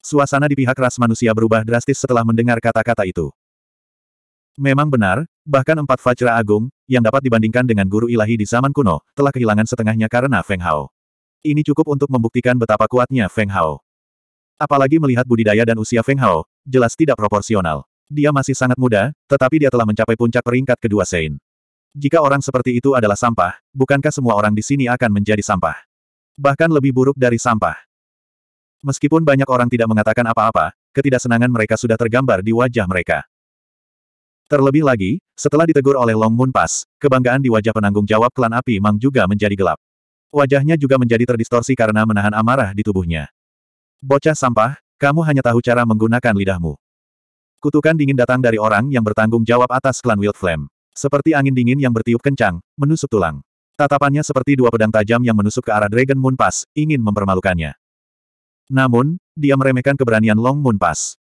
Suasana di pihak ras manusia berubah drastis setelah mendengar kata-kata itu. Memang benar, bahkan empat fajra Agung, yang dapat dibandingkan dengan guru ilahi di zaman kuno, telah kehilangan setengahnya karena Feng Hao. Ini cukup untuk membuktikan betapa kuatnya Feng Hao. Apalagi melihat budidaya dan usia Feng Hao, jelas tidak proporsional. Dia masih sangat muda, tetapi dia telah mencapai puncak peringkat kedua Sein. Jika orang seperti itu adalah sampah, bukankah semua orang di sini akan menjadi sampah? Bahkan lebih buruk dari sampah. Meskipun banyak orang tidak mengatakan apa-apa, ketidaksenangan mereka sudah tergambar di wajah mereka. Terlebih lagi, setelah ditegur oleh Long Moon Pass, kebanggaan di wajah penanggung jawab klan api Mang juga menjadi gelap. Wajahnya juga menjadi terdistorsi karena menahan amarah di tubuhnya. Bocah sampah, kamu hanya tahu cara menggunakan lidahmu. Kutukan dingin datang dari orang yang bertanggung jawab atas klan Wild Flame. Seperti angin dingin yang bertiup kencang, menusuk tulang. Tatapannya seperti dua pedang tajam yang menusuk ke arah Dragon Moon Pass, ingin mempermalukannya. Namun, dia meremehkan keberanian Long Moon Pass.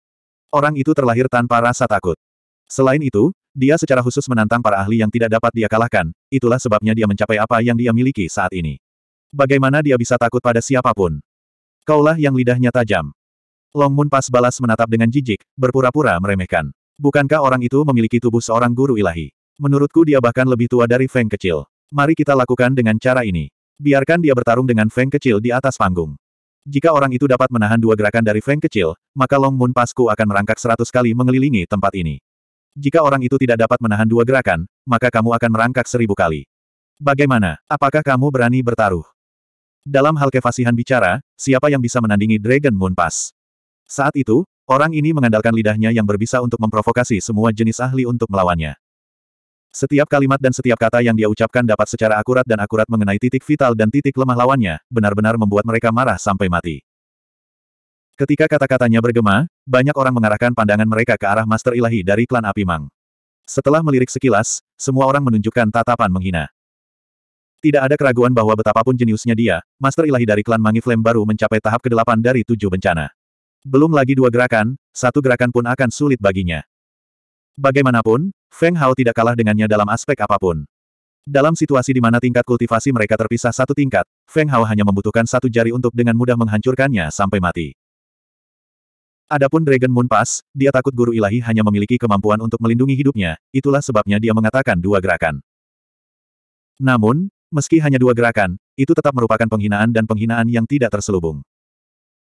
Orang itu terlahir tanpa rasa takut. Selain itu, dia secara khusus menantang para ahli yang tidak dapat dia kalahkan, itulah sebabnya dia mencapai apa yang dia miliki saat ini. Bagaimana dia bisa takut pada siapapun? Kaulah yang lidahnya tajam. Long Moon Pass balas menatap dengan jijik, berpura-pura meremehkan. Bukankah orang itu memiliki tubuh seorang guru ilahi? Menurutku dia bahkan lebih tua dari Feng kecil. Mari kita lakukan dengan cara ini. Biarkan dia bertarung dengan Feng kecil di atas panggung. Jika orang itu dapat menahan dua gerakan dari Feng kecil, maka Long Moon Pasku akan merangkak seratus kali mengelilingi tempat ini. Jika orang itu tidak dapat menahan dua gerakan, maka kamu akan merangkak seribu kali. Bagaimana? Apakah kamu berani bertaruh? Dalam hal kefasihan bicara, siapa yang bisa menandingi Dragon Moon Pass? Saat itu, orang ini mengandalkan lidahnya yang berbisa untuk memprovokasi semua jenis ahli untuk melawannya. Setiap kalimat dan setiap kata yang dia ucapkan dapat secara akurat dan akurat mengenai titik vital dan titik lemah lawannya, benar-benar membuat mereka marah sampai mati. Ketika kata-katanya bergema, banyak orang mengarahkan pandangan mereka ke arah Master Ilahi dari klan Api Mang. Setelah melirik sekilas, semua orang menunjukkan tatapan menghina. Tidak ada keraguan bahwa betapapun jeniusnya dia, Master Ilahi dari klan Mangi Flame baru mencapai tahap ke-8 dari tujuh bencana. Belum lagi dua gerakan, satu gerakan pun akan sulit baginya. Bagaimanapun, Feng Hao tidak kalah dengannya dalam aspek apapun. Dalam situasi di mana tingkat kultivasi mereka terpisah satu tingkat, Feng Hao hanya membutuhkan satu jari untuk dengan mudah menghancurkannya sampai mati. Adapun Dragon Moon Pass, dia takut guru ilahi hanya memiliki kemampuan untuk melindungi hidupnya, itulah sebabnya dia mengatakan dua gerakan. Namun, meski hanya dua gerakan, itu tetap merupakan penghinaan dan penghinaan yang tidak terselubung.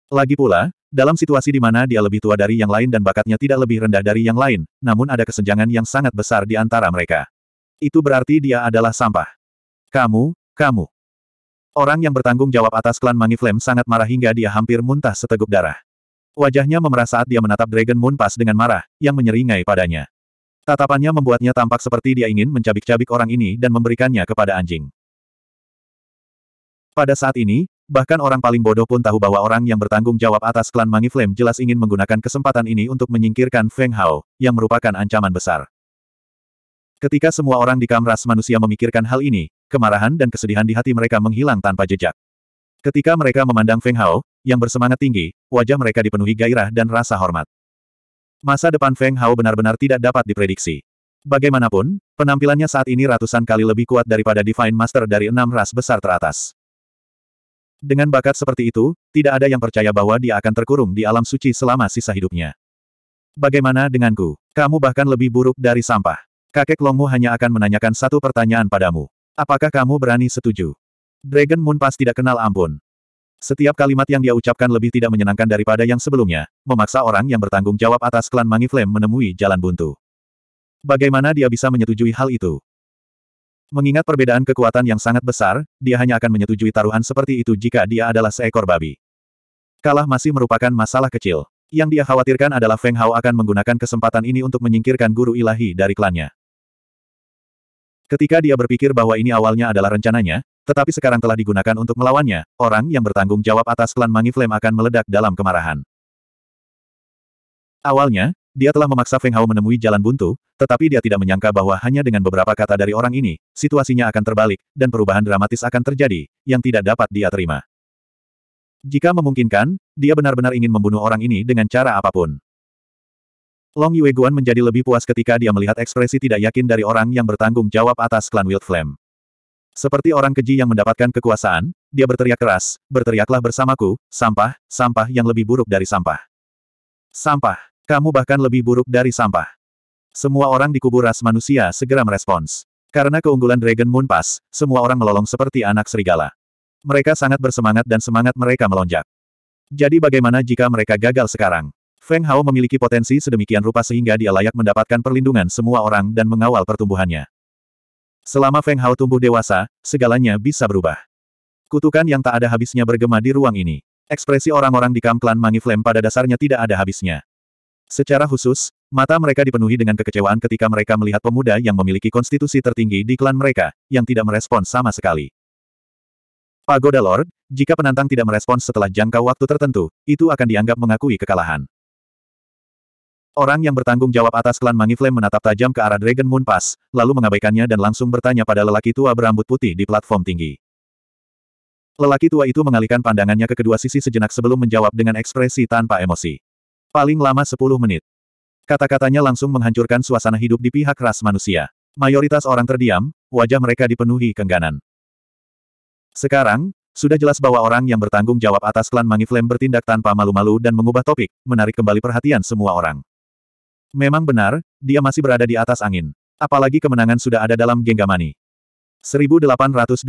Lagi pula, dalam situasi di mana dia lebih tua dari yang lain dan bakatnya tidak lebih rendah dari yang lain, namun ada kesenjangan yang sangat besar di antara mereka. Itu berarti dia adalah sampah. Kamu, kamu. Orang yang bertanggung jawab atas klan Mangi sangat marah hingga dia hampir muntah seteguk darah. Wajahnya memerah saat dia menatap Dragon Moon Pass dengan marah, yang menyeringai padanya. Tatapannya membuatnya tampak seperti dia ingin mencabik-cabik orang ini dan memberikannya kepada anjing. Pada saat ini, Bahkan orang paling bodoh pun tahu bahwa orang yang bertanggung jawab atas klan Mangi Flame jelas ingin menggunakan kesempatan ini untuk menyingkirkan Feng Hao, yang merupakan ancaman besar. Ketika semua orang di kamras manusia memikirkan hal ini, kemarahan dan kesedihan di hati mereka menghilang tanpa jejak. Ketika mereka memandang Feng Hao, yang bersemangat tinggi, wajah mereka dipenuhi gairah dan rasa hormat. Masa depan Feng Hao benar-benar tidak dapat diprediksi. Bagaimanapun, penampilannya saat ini ratusan kali lebih kuat daripada Divine Master dari enam ras besar teratas. Dengan bakat seperti itu, tidak ada yang percaya bahwa dia akan terkurung di alam suci selama sisa hidupnya. Bagaimana denganku? Kamu bahkan lebih buruk dari sampah. Kakek Longmu hanya akan menanyakan satu pertanyaan padamu. Apakah kamu berani setuju? Dragon Moon pas tidak kenal ampun. Setiap kalimat yang dia ucapkan lebih tidak menyenangkan daripada yang sebelumnya, memaksa orang yang bertanggung jawab atas klan Mangi Flame menemui jalan buntu. Bagaimana dia bisa menyetujui hal itu? Mengingat perbedaan kekuatan yang sangat besar, dia hanya akan menyetujui taruhan seperti itu jika dia adalah seekor babi. Kalah masih merupakan masalah kecil. Yang dia khawatirkan adalah Feng Hao akan menggunakan kesempatan ini untuk menyingkirkan guru ilahi dari klannya. Ketika dia berpikir bahwa ini awalnya adalah rencananya, tetapi sekarang telah digunakan untuk melawannya, orang yang bertanggung jawab atas klan Mangi Flame akan meledak dalam kemarahan. Awalnya, dia telah memaksa Feng Hao menemui jalan buntu, tetapi dia tidak menyangka bahwa hanya dengan beberapa kata dari orang ini, situasinya akan terbalik, dan perubahan dramatis akan terjadi, yang tidak dapat dia terima. Jika memungkinkan, dia benar-benar ingin membunuh orang ini dengan cara apapun. Long Yue Guan menjadi lebih puas ketika dia melihat ekspresi tidak yakin dari orang yang bertanggung jawab atas klan Wild Flame. Seperti orang keji yang mendapatkan kekuasaan, dia berteriak keras, berteriaklah bersamaku, sampah, sampah yang lebih buruk dari sampah. Sampah. Kamu bahkan lebih buruk dari sampah. Semua orang di kubur ras manusia segera merespons. Karena keunggulan Dragon Moon Pass, semua orang melolong seperti anak serigala. Mereka sangat bersemangat dan semangat mereka melonjak. Jadi bagaimana jika mereka gagal sekarang? Feng Hao memiliki potensi sedemikian rupa sehingga dia layak mendapatkan perlindungan semua orang dan mengawal pertumbuhannya. Selama Feng Hao tumbuh dewasa, segalanya bisa berubah. Kutukan yang tak ada habisnya bergema di ruang ini. Ekspresi orang-orang di kamp klan Mangi Flame pada dasarnya tidak ada habisnya. Secara khusus, mata mereka dipenuhi dengan kekecewaan ketika mereka melihat pemuda yang memiliki konstitusi tertinggi di klan mereka, yang tidak merespons sama sekali. Pagoda Lord, jika penantang tidak merespons setelah jangka waktu tertentu, itu akan dianggap mengakui kekalahan. Orang yang bertanggung jawab atas klan Mangiflame menatap tajam ke arah Dragon Moon Pass, lalu mengabaikannya dan langsung bertanya pada lelaki tua berambut putih di platform tinggi. Lelaki tua itu mengalihkan pandangannya ke kedua sisi sejenak sebelum menjawab dengan ekspresi tanpa emosi. Paling lama 10 menit. Kata-katanya langsung menghancurkan suasana hidup di pihak ras manusia. Mayoritas orang terdiam, wajah mereka dipenuhi kengganan. Sekarang, sudah jelas bahwa orang yang bertanggung jawab atas klan Mangi Flame bertindak tanpa malu-malu dan mengubah topik, menarik kembali perhatian semua orang. Memang benar, dia masih berada di atas angin. Apalagi kemenangan sudah ada dalam Genggamani. 1812.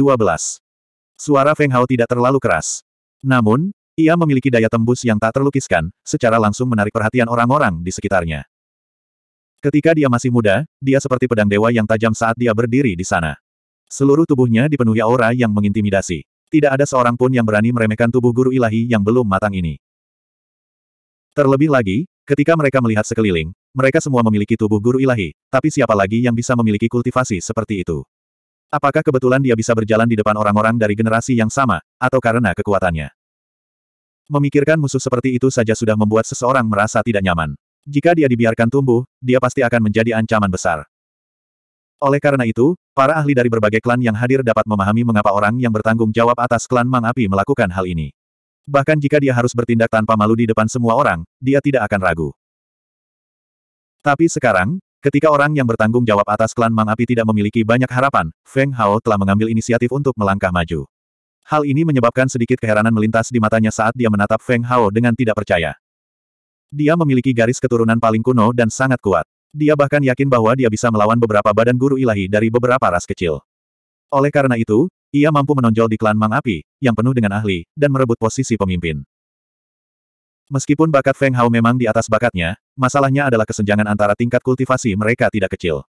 Suara Feng Hao tidak terlalu keras. Namun, ia memiliki daya tembus yang tak terlukiskan, secara langsung menarik perhatian orang-orang di sekitarnya. Ketika dia masih muda, dia seperti pedang dewa yang tajam saat dia berdiri di sana. Seluruh tubuhnya dipenuhi aura yang mengintimidasi. Tidak ada seorang pun yang berani meremehkan tubuh guru ilahi yang belum matang ini. Terlebih lagi, ketika mereka melihat sekeliling, mereka semua memiliki tubuh guru ilahi, tapi siapa lagi yang bisa memiliki kultivasi seperti itu? Apakah kebetulan dia bisa berjalan di depan orang-orang dari generasi yang sama, atau karena kekuatannya? Memikirkan musuh seperti itu saja sudah membuat seseorang merasa tidak nyaman. Jika dia dibiarkan tumbuh, dia pasti akan menjadi ancaman besar. Oleh karena itu, para ahli dari berbagai klan yang hadir dapat memahami mengapa orang yang bertanggung jawab atas klan Mang Api melakukan hal ini. Bahkan jika dia harus bertindak tanpa malu di depan semua orang, dia tidak akan ragu. Tapi sekarang, ketika orang yang bertanggung jawab atas klan Mang Api tidak memiliki banyak harapan, Feng Hao telah mengambil inisiatif untuk melangkah maju. Hal ini menyebabkan sedikit keheranan melintas di matanya saat dia menatap Feng Hao dengan tidak percaya. Dia memiliki garis keturunan paling kuno dan sangat kuat. Dia bahkan yakin bahwa dia bisa melawan beberapa badan guru ilahi dari beberapa ras kecil. Oleh karena itu, ia mampu menonjol di klan Mang Api, yang penuh dengan ahli, dan merebut posisi pemimpin. Meskipun bakat Feng Hao memang di atas bakatnya, masalahnya adalah kesenjangan antara tingkat kultivasi mereka tidak kecil.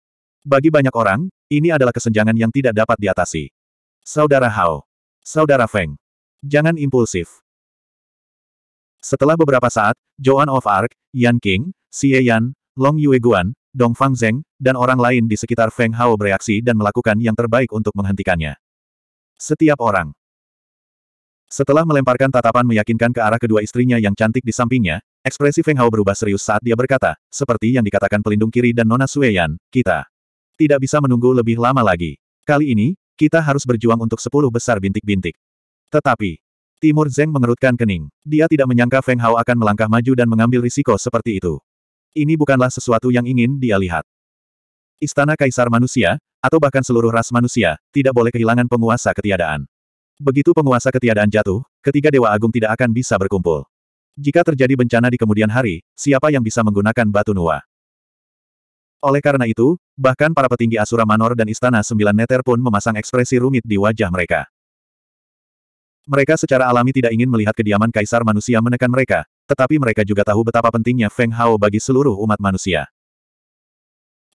Bagi banyak orang, ini adalah kesenjangan yang tidak dapat diatasi. Saudara Hao, Saudara Feng. Jangan impulsif. Setelah beberapa saat, Joan of Arc, Yan King, Xie Yan, Long Yueguan, Dong Fang Zeng, dan orang lain di sekitar Feng Hao bereaksi dan melakukan yang terbaik untuk menghentikannya. Setiap orang. Setelah melemparkan tatapan meyakinkan ke arah kedua istrinya yang cantik di sampingnya, ekspresi Feng Hao berubah serius saat dia berkata, seperti yang dikatakan pelindung kiri dan Nona Sue Yan, kita tidak bisa menunggu lebih lama lagi. Kali ini, kita harus berjuang untuk sepuluh besar bintik-bintik. Tetapi, Timur Zeng mengerutkan kening. Dia tidak menyangka Feng Hao akan melangkah maju dan mengambil risiko seperti itu. Ini bukanlah sesuatu yang ingin dia lihat. Istana Kaisar Manusia, atau bahkan seluruh ras manusia, tidak boleh kehilangan penguasa ketiadaan. Begitu penguasa ketiadaan jatuh, ketiga Dewa Agung tidak akan bisa berkumpul. Jika terjadi bencana di kemudian hari, siapa yang bisa menggunakan batu nuwa? Oleh karena itu, bahkan para petinggi Asura Manor dan Istana Sembilan Neter pun memasang ekspresi rumit di wajah mereka. Mereka secara alami tidak ingin melihat kediaman kaisar manusia menekan mereka, tetapi mereka juga tahu betapa pentingnya Feng Hao bagi seluruh umat manusia.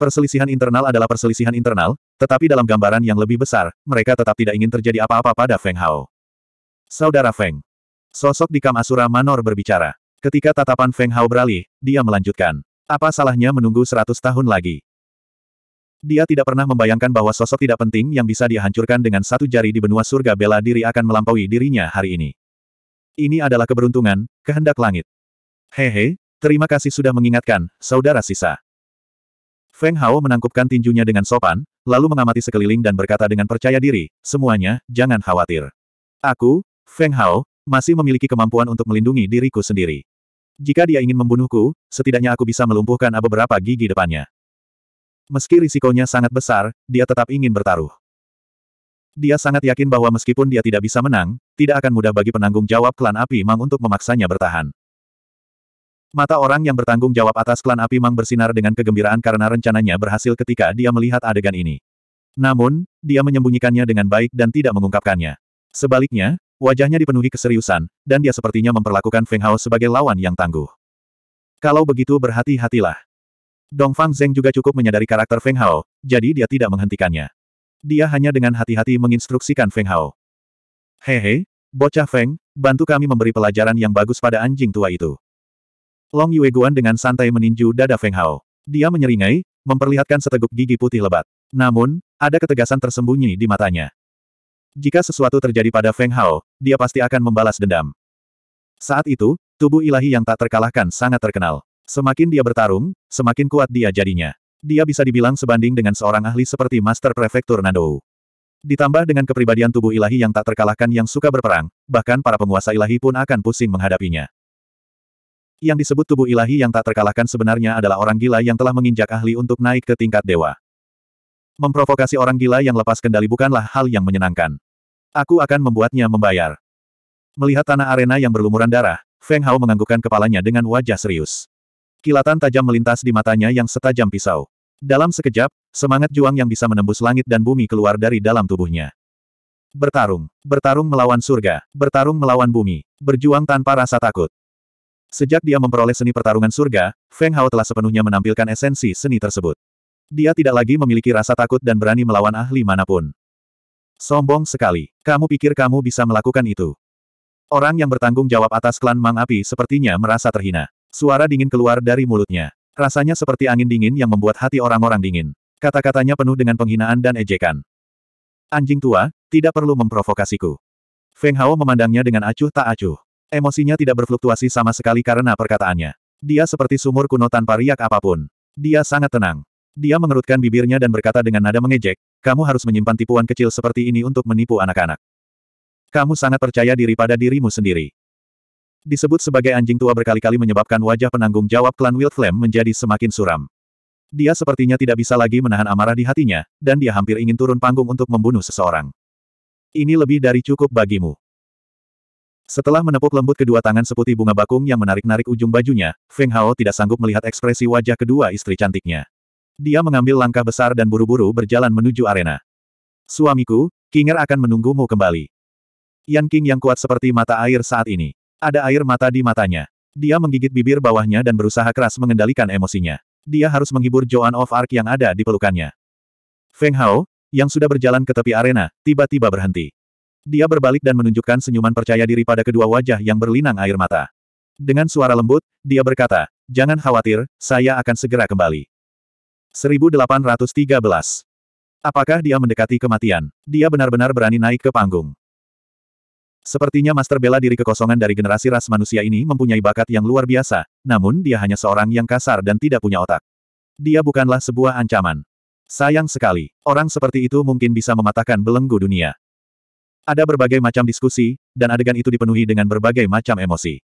Perselisihan internal adalah perselisihan internal, tetapi dalam gambaran yang lebih besar, mereka tetap tidak ingin terjadi apa-apa pada Feng Hao. Saudara Feng. Sosok di Kam Asura Manor berbicara. Ketika tatapan Feng Hao beralih, dia melanjutkan. Apa salahnya menunggu seratus tahun lagi? Dia tidak pernah membayangkan bahwa sosok tidak penting yang bisa dihancurkan dengan satu jari di benua surga bela diri akan melampaui dirinya hari ini. Ini adalah keberuntungan, kehendak langit. Hehe, terima kasih sudah mengingatkan, saudara sisa. Feng Hao menangkupkan tinjunya dengan sopan, lalu mengamati sekeliling dan berkata dengan percaya diri, semuanya, jangan khawatir. Aku, Feng Hao, masih memiliki kemampuan untuk melindungi diriku sendiri. Jika dia ingin membunuhku, setidaknya aku bisa melumpuhkan beberapa gigi depannya. Meski risikonya sangat besar, dia tetap ingin bertaruh. Dia sangat yakin bahwa meskipun dia tidak bisa menang, tidak akan mudah bagi penanggung jawab klan api Mang untuk memaksanya bertahan. Mata orang yang bertanggung jawab atas klan api Mang bersinar dengan kegembiraan karena rencananya berhasil ketika dia melihat adegan ini. Namun, dia menyembunyikannya dengan baik dan tidak mengungkapkannya. Sebaliknya, Wajahnya dipenuhi keseriusan, dan dia sepertinya memperlakukan Feng Hao sebagai lawan yang tangguh. Kalau begitu berhati-hatilah. Dong Fang Zeng juga cukup menyadari karakter Feng Hao, jadi dia tidak menghentikannya. Dia hanya dengan hati-hati menginstruksikan Feng Hao. Hehe, bocah Feng, bantu kami memberi pelajaran yang bagus pada anjing tua itu. Long Yue Guan dengan santai meninju dada Feng Hao. Dia menyeringai, memperlihatkan seteguk gigi putih lebat. Namun, ada ketegasan tersembunyi di matanya. Jika sesuatu terjadi pada Feng Hao, dia pasti akan membalas dendam. Saat itu, tubuh ilahi yang tak terkalahkan sangat terkenal. Semakin dia bertarung, semakin kuat dia jadinya. Dia bisa dibilang sebanding dengan seorang ahli seperti Master Prefektur Nandou. Ditambah dengan kepribadian tubuh ilahi yang tak terkalahkan yang suka berperang, bahkan para penguasa ilahi pun akan pusing menghadapinya. Yang disebut tubuh ilahi yang tak terkalahkan sebenarnya adalah orang gila yang telah menginjak ahli untuk naik ke tingkat dewa. Memprovokasi orang gila yang lepas kendali bukanlah hal yang menyenangkan. Aku akan membuatnya membayar. Melihat tanah arena yang berlumuran darah, Feng Hao menganggukkan kepalanya dengan wajah serius. Kilatan tajam melintas di matanya yang setajam pisau. Dalam sekejap, semangat juang yang bisa menembus langit dan bumi keluar dari dalam tubuhnya. Bertarung, bertarung melawan surga, bertarung melawan bumi, berjuang tanpa rasa takut. Sejak dia memperoleh seni pertarungan surga, Feng Hao telah sepenuhnya menampilkan esensi seni tersebut. Dia tidak lagi memiliki rasa takut dan berani melawan ahli manapun. Sombong sekali. Kamu pikir kamu bisa melakukan itu? Orang yang bertanggung jawab atas klan Mang Api sepertinya merasa terhina. Suara dingin keluar dari mulutnya. Rasanya seperti angin dingin yang membuat hati orang-orang dingin. Kata-katanya penuh dengan penghinaan dan ejekan. Anjing tua, tidak perlu memprovokasiku. Feng Hao memandangnya dengan acuh tak acuh. Emosinya tidak berfluktuasi sama sekali karena perkataannya. Dia seperti sumur kuno tanpa riak apapun. Dia sangat tenang. Dia mengerutkan bibirnya dan berkata dengan nada mengejek, kamu harus menyimpan tipuan kecil seperti ini untuk menipu anak-anak. Kamu sangat percaya diri pada dirimu sendiri. Disebut sebagai anjing tua berkali-kali menyebabkan wajah penanggung jawab klan Wildflame menjadi semakin suram. Dia sepertinya tidak bisa lagi menahan amarah di hatinya, dan dia hampir ingin turun panggung untuk membunuh seseorang. Ini lebih dari cukup bagimu. Setelah menepuk lembut kedua tangan seputih bunga bakung yang menarik-narik ujung bajunya, Feng Hao tidak sanggup melihat ekspresi wajah kedua istri cantiknya. Dia mengambil langkah besar dan buru-buru berjalan menuju arena. Suamiku, Kinger akan menunggumu kembali. Yan King yang kuat seperti mata air saat ini. Ada air mata di matanya. Dia menggigit bibir bawahnya dan berusaha keras mengendalikan emosinya. Dia harus menghibur Joan of Arc yang ada di pelukannya. Feng Hao, yang sudah berjalan ke tepi arena, tiba-tiba berhenti. Dia berbalik dan menunjukkan senyuman percaya diri pada kedua wajah yang berlinang air mata. Dengan suara lembut, dia berkata, Jangan khawatir, saya akan segera kembali. 1813. Apakah dia mendekati kematian? Dia benar-benar berani naik ke panggung. Sepertinya master bela diri kekosongan dari generasi ras manusia ini mempunyai bakat yang luar biasa, namun dia hanya seorang yang kasar dan tidak punya otak. Dia bukanlah sebuah ancaman. Sayang sekali, orang seperti itu mungkin bisa mematahkan belenggu dunia. Ada berbagai macam diskusi, dan adegan itu dipenuhi dengan berbagai macam emosi.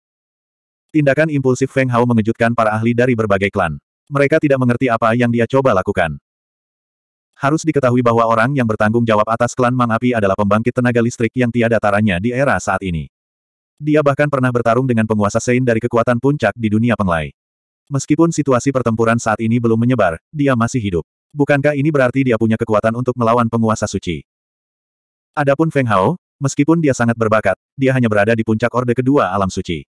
Tindakan impulsif Feng Hao mengejutkan para ahli dari berbagai klan. Mereka tidak mengerti apa yang dia coba lakukan. Harus diketahui bahwa orang yang bertanggung jawab atas klan Mang Api adalah pembangkit tenaga listrik yang tiada taranya di era saat ini. Dia bahkan pernah bertarung dengan penguasa Sein dari kekuatan puncak di dunia penglai. Meskipun situasi pertempuran saat ini belum menyebar, dia masih hidup. Bukankah ini berarti dia punya kekuatan untuk melawan penguasa suci? Adapun Feng Hao, meskipun dia sangat berbakat, dia hanya berada di puncak Orde Kedua Alam Suci.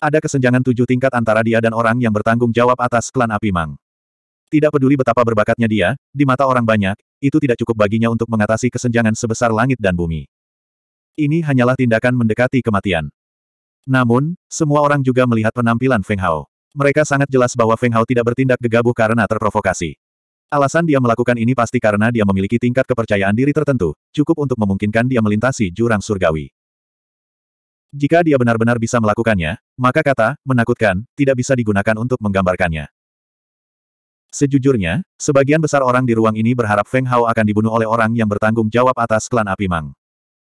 Ada kesenjangan tujuh tingkat antara dia dan orang yang bertanggung jawab atas klan api Mang. Tidak peduli betapa berbakatnya dia, di mata orang banyak, itu tidak cukup baginya untuk mengatasi kesenjangan sebesar langit dan bumi. Ini hanyalah tindakan mendekati kematian. Namun, semua orang juga melihat penampilan Feng Hao. Mereka sangat jelas bahwa Feng Hao tidak bertindak gegabah karena terprovokasi. Alasan dia melakukan ini pasti karena dia memiliki tingkat kepercayaan diri tertentu, cukup untuk memungkinkan dia melintasi jurang surgawi. Jika dia benar-benar bisa melakukannya, maka kata, menakutkan, tidak bisa digunakan untuk menggambarkannya. Sejujurnya, sebagian besar orang di ruang ini berharap Feng Hao akan dibunuh oleh orang yang bertanggung jawab atas klan api Mang.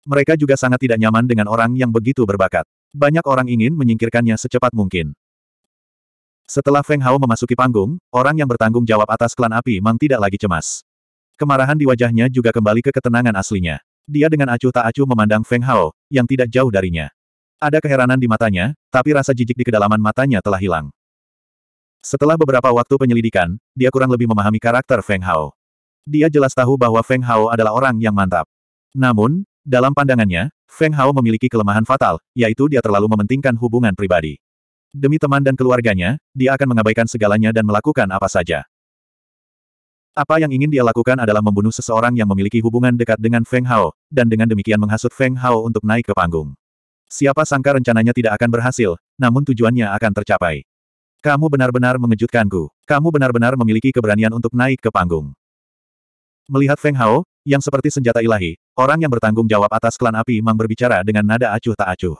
Mereka juga sangat tidak nyaman dengan orang yang begitu berbakat. Banyak orang ingin menyingkirkannya secepat mungkin. Setelah Feng Hao memasuki panggung, orang yang bertanggung jawab atas klan api Mang tidak lagi cemas. Kemarahan di wajahnya juga kembali ke ketenangan aslinya. Dia dengan acuh tak acuh memandang Feng Hao, yang tidak jauh darinya. Ada keheranan di matanya, tapi rasa jijik di kedalaman matanya telah hilang. Setelah beberapa waktu penyelidikan, dia kurang lebih memahami karakter Feng Hao. Dia jelas tahu bahwa Feng Hao adalah orang yang mantap. Namun, dalam pandangannya, Feng Hao memiliki kelemahan fatal, yaitu dia terlalu mementingkan hubungan pribadi. Demi teman dan keluarganya, dia akan mengabaikan segalanya dan melakukan apa saja. Apa yang ingin dia lakukan adalah membunuh seseorang yang memiliki hubungan dekat dengan Feng Hao, dan dengan demikian menghasut Feng Hao untuk naik ke panggung. Siapa sangka rencananya tidak akan berhasil, namun tujuannya akan tercapai. Kamu benar-benar mengejutkanku. Kamu benar-benar memiliki keberanian untuk naik ke panggung. Melihat Feng Hao, yang seperti senjata ilahi, orang yang bertanggung jawab atas klan api Mang berbicara dengan nada acuh tak acuh.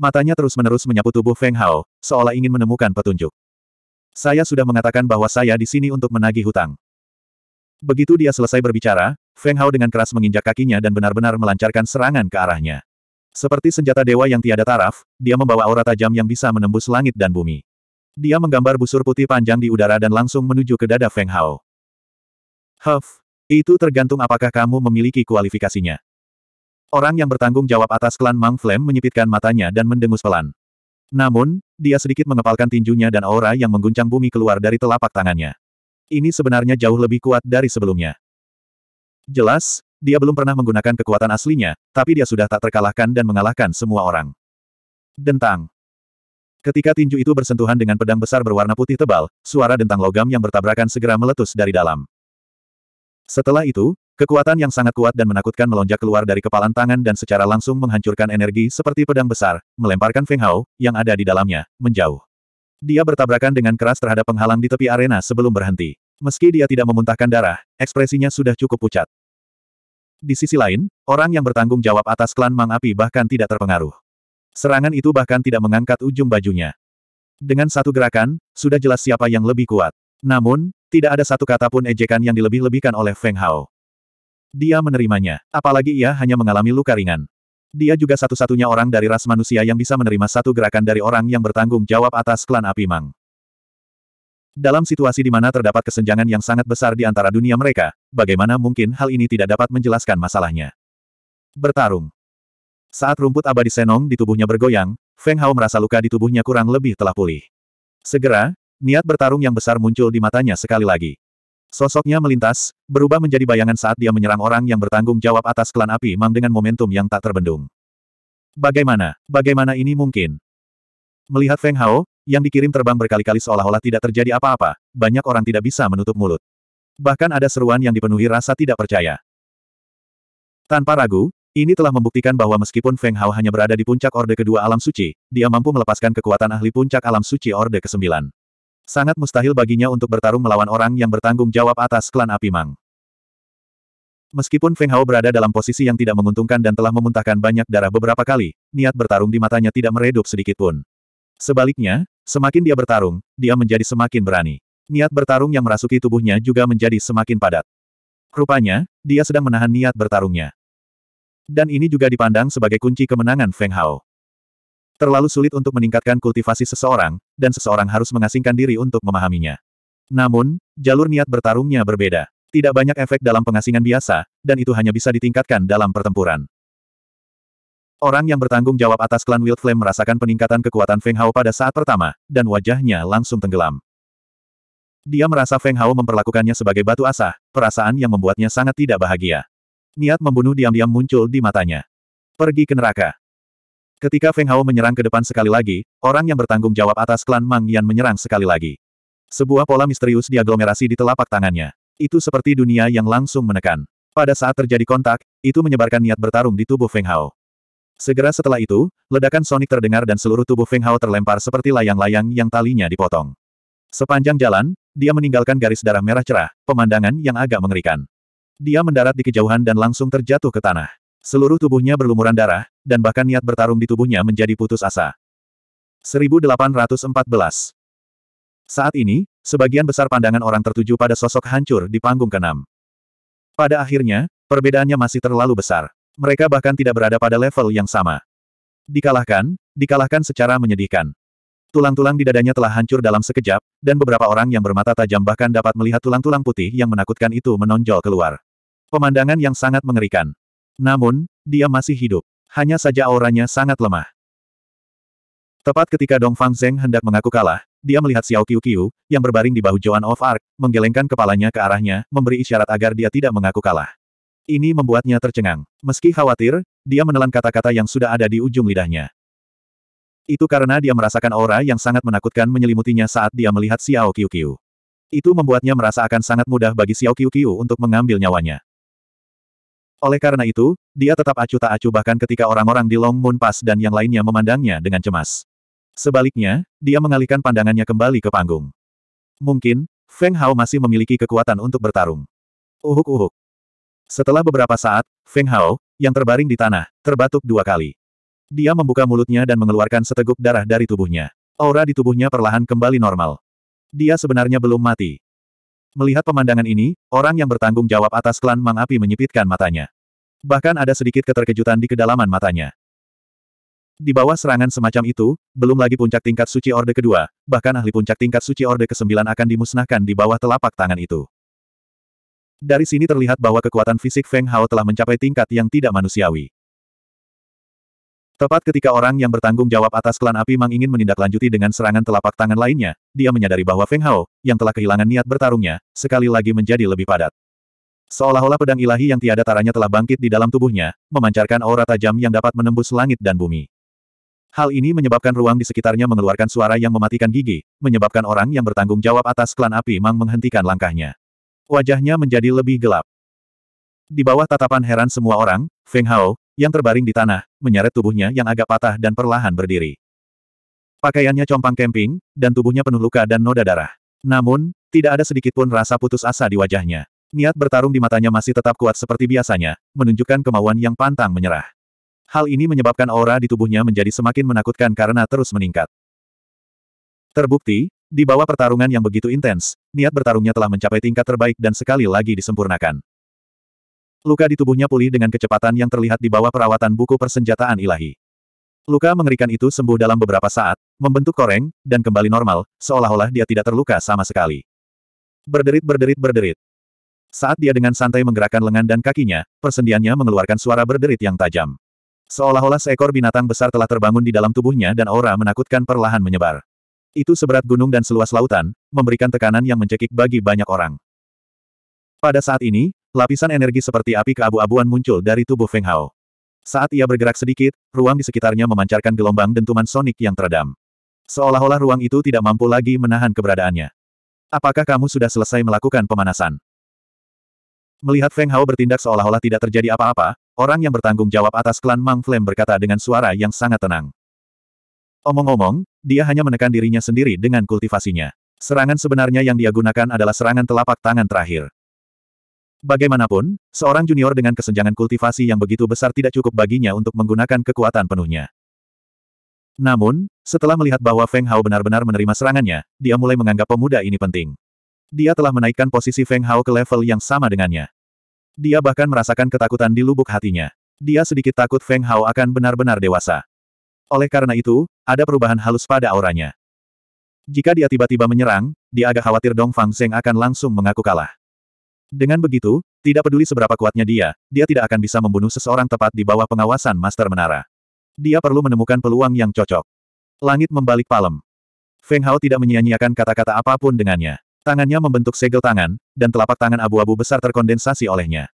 Matanya terus-menerus menyapu tubuh Feng Hao, seolah ingin menemukan petunjuk. Saya sudah mengatakan bahwa saya di sini untuk menagih hutang. Begitu dia selesai berbicara, Feng Hao dengan keras menginjak kakinya dan benar-benar melancarkan serangan ke arahnya. Seperti senjata dewa yang tiada taraf, dia membawa aura tajam yang bisa menembus langit dan bumi. Dia menggambar busur putih panjang di udara dan langsung menuju ke dada Feng Hao. Huff, itu tergantung apakah kamu memiliki kualifikasinya. Orang yang bertanggung jawab atas klan Mang Flame menyipitkan matanya dan mendengus pelan. Namun, dia sedikit mengepalkan tinjunya dan aura yang mengguncang bumi keluar dari telapak tangannya. Ini sebenarnya jauh lebih kuat dari sebelumnya. Jelas, dia belum pernah menggunakan kekuatan aslinya, tapi dia sudah tak terkalahkan dan mengalahkan semua orang. Dentang. Ketika tinju itu bersentuhan dengan pedang besar berwarna putih tebal, suara dentang logam yang bertabrakan segera meletus dari dalam. Setelah itu, kekuatan yang sangat kuat dan menakutkan melonjak keluar dari kepalan tangan dan secara langsung menghancurkan energi seperti pedang besar, melemparkan Feng Hao, yang ada di dalamnya, menjauh. Dia bertabrakan dengan keras terhadap penghalang di tepi arena sebelum berhenti. Meski dia tidak memuntahkan darah, ekspresinya sudah cukup pucat. Di sisi lain, orang yang bertanggung jawab atas klan Mang Api bahkan tidak terpengaruh. Serangan itu bahkan tidak mengangkat ujung bajunya. Dengan satu gerakan, sudah jelas siapa yang lebih kuat. Namun, tidak ada satu kata pun ejekan yang dilebih-lebihkan oleh Feng Hao. Dia menerimanya, apalagi ia hanya mengalami luka ringan. Dia juga satu-satunya orang dari ras manusia yang bisa menerima satu gerakan dari orang yang bertanggung jawab atas klan Api Mang. Dalam situasi di mana terdapat kesenjangan yang sangat besar di antara dunia mereka, bagaimana mungkin hal ini tidak dapat menjelaskan masalahnya? Bertarung. Saat rumput abadi Senong di tubuhnya bergoyang, Feng Hao merasa luka di tubuhnya kurang lebih telah pulih. Segera, niat bertarung yang besar muncul di matanya sekali lagi. Sosoknya melintas, berubah menjadi bayangan saat dia menyerang orang yang bertanggung jawab atas klan api Mang dengan momentum yang tak terbendung. Bagaimana? Bagaimana ini mungkin? Melihat Feng Hao, yang dikirim terbang berkali-kali seolah-olah tidak terjadi apa-apa, banyak orang tidak bisa menutup mulut. Bahkan ada seruan yang dipenuhi rasa tidak percaya. Tanpa ragu, ini telah membuktikan bahwa meskipun Feng Hao hanya berada di puncak Orde Kedua Alam Suci, dia mampu melepaskan kekuatan ahli puncak Alam Suci Orde ke-9. Sangat mustahil baginya untuk bertarung melawan orang yang bertanggung jawab atas klan Api Mang. Meskipun Feng Hao berada dalam posisi yang tidak menguntungkan dan telah memuntahkan banyak darah beberapa kali, niat bertarung di matanya tidak meredup sedikit pun. Sebaliknya, Semakin dia bertarung, dia menjadi semakin berani. Niat bertarung yang merasuki tubuhnya juga menjadi semakin padat. Rupanya, dia sedang menahan niat bertarungnya. Dan ini juga dipandang sebagai kunci kemenangan Feng Hao. Terlalu sulit untuk meningkatkan kultivasi seseorang, dan seseorang harus mengasingkan diri untuk memahaminya. Namun, jalur niat bertarungnya berbeda. Tidak banyak efek dalam pengasingan biasa, dan itu hanya bisa ditingkatkan dalam pertempuran. Orang yang bertanggung jawab atas klan Wild Flame merasakan peningkatan kekuatan Feng Hao pada saat pertama, dan wajahnya langsung tenggelam. Dia merasa Feng Hao memperlakukannya sebagai batu asah, perasaan yang membuatnya sangat tidak bahagia. Niat membunuh diam-diam muncul di matanya. Pergi ke neraka. Ketika Feng Hao menyerang ke depan sekali lagi, orang yang bertanggung jawab atas klan Mang Yan menyerang sekali lagi. Sebuah pola misterius diaglomerasi di telapak tangannya. Itu seperti dunia yang langsung menekan. Pada saat terjadi kontak, itu menyebarkan niat bertarung di tubuh Feng Hao. Segera setelah itu, ledakan sonik terdengar dan seluruh tubuh Feng Hao terlempar seperti layang-layang yang talinya dipotong. Sepanjang jalan, dia meninggalkan garis darah merah cerah, pemandangan yang agak mengerikan. Dia mendarat di kejauhan dan langsung terjatuh ke tanah. Seluruh tubuhnya berlumuran darah, dan bahkan niat bertarung di tubuhnya menjadi putus asa. 1814 Saat ini, sebagian besar pandangan orang tertuju pada sosok hancur di panggung keenam. Pada akhirnya, perbedaannya masih terlalu besar. Mereka bahkan tidak berada pada level yang sama. Dikalahkan, dikalahkan secara menyedihkan. Tulang-tulang di dadanya telah hancur dalam sekejap, dan beberapa orang yang bermata tajam bahkan dapat melihat tulang-tulang putih yang menakutkan itu menonjol keluar. Pemandangan yang sangat mengerikan. Namun, dia masih hidup. Hanya saja auranya sangat lemah. Tepat ketika Dong Fang Zeng hendak mengaku kalah, dia melihat Xiao Qiu Qiu, yang berbaring di bahu Joan of Arc, menggelengkan kepalanya ke arahnya, memberi isyarat agar dia tidak mengaku kalah. Ini membuatnya tercengang. Meski khawatir, dia menelan kata-kata yang sudah ada di ujung lidahnya. Itu karena dia merasakan aura yang sangat menakutkan menyelimutinya saat dia melihat Xiao Qiuqiu. Itu membuatnya merasa akan sangat mudah bagi Xiao Qiuqiu untuk mengambil nyawanya. Oleh karena itu, dia tetap acuh tak acuh bahkan ketika orang-orang di Long Moon Pass dan yang lainnya memandangnya dengan cemas. Sebaliknya, dia mengalihkan pandangannya kembali ke panggung. Mungkin, Feng Hao masih memiliki kekuatan untuk bertarung. Uhuk-uhuk. Setelah beberapa saat, Feng Hao, yang terbaring di tanah, terbatuk dua kali. Dia membuka mulutnya dan mengeluarkan seteguk darah dari tubuhnya. Aura di tubuhnya perlahan kembali normal. Dia sebenarnya belum mati. Melihat pemandangan ini, orang yang bertanggung jawab atas klan Mang Api menyipitkan matanya. Bahkan ada sedikit keterkejutan di kedalaman matanya. Di bawah serangan semacam itu, belum lagi puncak tingkat suci Orde kedua, bahkan ahli puncak tingkat suci Orde kesembilan akan dimusnahkan di bawah telapak tangan itu. Dari sini terlihat bahwa kekuatan fisik Feng Hao telah mencapai tingkat yang tidak manusiawi. Tepat ketika orang yang bertanggung jawab atas klan api Mang ingin menindaklanjuti dengan serangan telapak tangan lainnya, dia menyadari bahwa Feng Hao, yang telah kehilangan niat bertarungnya, sekali lagi menjadi lebih padat. Seolah-olah pedang ilahi yang tiada taranya telah bangkit di dalam tubuhnya, memancarkan aura tajam yang dapat menembus langit dan bumi. Hal ini menyebabkan ruang di sekitarnya mengeluarkan suara yang mematikan gigi, menyebabkan orang yang bertanggung jawab atas klan api Mang menghentikan langkahnya. Wajahnya menjadi lebih gelap. Di bawah tatapan heran semua orang, Feng Hao, yang terbaring di tanah, menyeret tubuhnya yang agak patah dan perlahan berdiri. Pakaiannya compang kemping, dan tubuhnya penuh luka dan noda darah. Namun, tidak ada sedikitpun rasa putus asa di wajahnya. Niat bertarung di matanya masih tetap kuat seperti biasanya, menunjukkan kemauan yang pantang menyerah. Hal ini menyebabkan aura di tubuhnya menjadi semakin menakutkan karena terus meningkat. Terbukti, di bawah pertarungan yang begitu intens, niat bertarungnya telah mencapai tingkat terbaik dan sekali lagi disempurnakan. Luka di tubuhnya pulih dengan kecepatan yang terlihat di bawah perawatan buku persenjataan ilahi. Luka mengerikan itu sembuh dalam beberapa saat, membentuk koreng, dan kembali normal, seolah-olah dia tidak terluka sama sekali. Berderit-berderit-berderit. Saat dia dengan santai menggerakkan lengan dan kakinya, persendiannya mengeluarkan suara berderit yang tajam. Seolah-olah seekor binatang besar telah terbangun di dalam tubuhnya dan aura menakutkan perlahan menyebar. Itu seberat gunung dan seluas lautan, memberikan tekanan yang mencekik bagi banyak orang. Pada saat ini, lapisan energi seperti api keabu-abuan muncul dari tubuh Feng Hao. Saat ia bergerak sedikit, ruang di sekitarnya memancarkan gelombang dentuman sonik yang teredam. Seolah-olah ruang itu tidak mampu lagi menahan keberadaannya. Apakah kamu sudah selesai melakukan pemanasan? Melihat Feng Hao bertindak seolah-olah tidak terjadi apa-apa, orang yang bertanggung jawab atas klan Mang Flame berkata dengan suara yang sangat tenang. Omong-omong, dia hanya menekan dirinya sendiri dengan kultivasinya. Serangan sebenarnya yang dia gunakan adalah serangan telapak tangan terakhir. Bagaimanapun, seorang junior dengan kesenjangan kultivasi yang begitu besar tidak cukup baginya untuk menggunakan kekuatan penuhnya. Namun, setelah melihat bahwa Feng Hao benar-benar menerima serangannya, dia mulai menganggap pemuda ini penting. Dia telah menaikkan posisi Feng Hao ke level yang sama dengannya. Dia bahkan merasakan ketakutan di lubuk hatinya. Dia sedikit takut Feng Hao akan benar-benar dewasa. Oleh karena itu, ada perubahan halus pada auranya. Jika dia tiba-tiba menyerang, dia agak khawatir Dong Fang Zeng akan langsung mengaku kalah. Dengan begitu, tidak peduli seberapa kuatnya dia, dia tidak akan bisa membunuh seseorang tepat di bawah pengawasan Master Menara. Dia perlu menemukan peluang yang cocok. Langit membalik palem. Feng Hao tidak menyia-nyiakan kata-kata apapun dengannya. Tangannya membentuk segel tangan, dan telapak tangan abu-abu besar terkondensasi olehnya.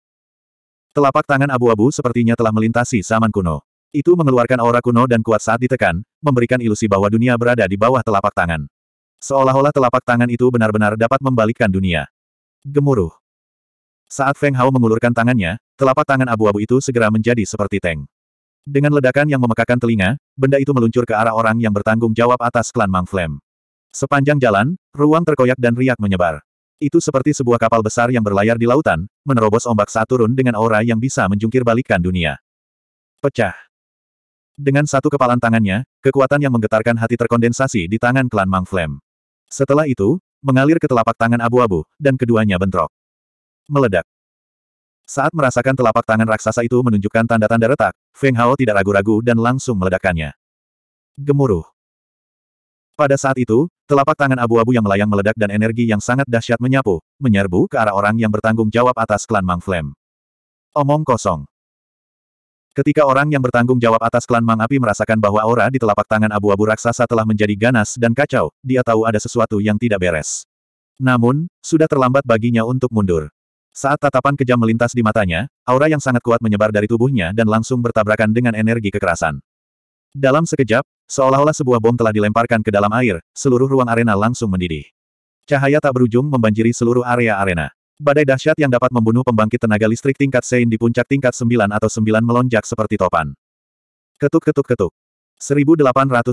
Telapak tangan abu-abu sepertinya telah melintasi zaman kuno. Itu mengeluarkan aura kuno dan kuat saat ditekan, memberikan ilusi bahwa dunia berada di bawah telapak tangan. Seolah-olah telapak tangan itu benar-benar dapat membalikkan dunia. Gemuruh. Saat Feng Hao mengulurkan tangannya, telapak tangan abu-abu itu segera menjadi seperti tank. Dengan ledakan yang memekakan telinga, benda itu meluncur ke arah orang yang bertanggung jawab atas klan Mang Flame. Sepanjang jalan, ruang terkoyak dan riak menyebar. Itu seperti sebuah kapal besar yang berlayar di lautan, menerobos ombak saat turun dengan aura yang bisa menjungkir balikkan dunia. Pecah. Dengan satu kepalan tangannya, kekuatan yang menggetarkan hati terkondensasi di tangan klan Mang Flame. Setelah itu, mengalir ke telapak tangan abu-abu, dan keduanya bentrok. Meledak. Saat merasakan telapak tangan raksasa itu menunjukkan tanda-tanda retak, Feng Hao tidak ragu-ragu dan langsung meledakkannya. Gemuruh. Pada saat itu, telapak tangan abu-abu yang melayang meledak dan energi yang sangat dahsyat menyapu, menyerbu ke arah orang yang bertanggung jawab atas klan Mang Flame. Omong kosong. Ketika orang yang bertanggung jawab atas klan Mang Api merasakan bahwa aura di telapak tangan abu-abu raksasa telah menjadi ganas dan kacau, dia tahu ada sesuatu yang tidak beres. Namun, sudah terlambat baginya untuk mundur. Saat tatapan kejam melintas di matanya, aura yang sangat kuat menyebar dari tubuhnya dan langsung bertabrakan dengan energi kekerasan. Dalam sekejap, seolah-olah sebuah bom telah dilemparkan ke dalam air, seluruh ruang arena langsung mendidih. Cahaya tak berujung membanjiri seluruh area arena. Badai dahsyat yang dapat membunuh pembangkit tenaga listrik tingkat Sein di puncak tingkat 9 atau 9 melonjak seperti topan. Ketuk-ketuk-ketuk. 1815.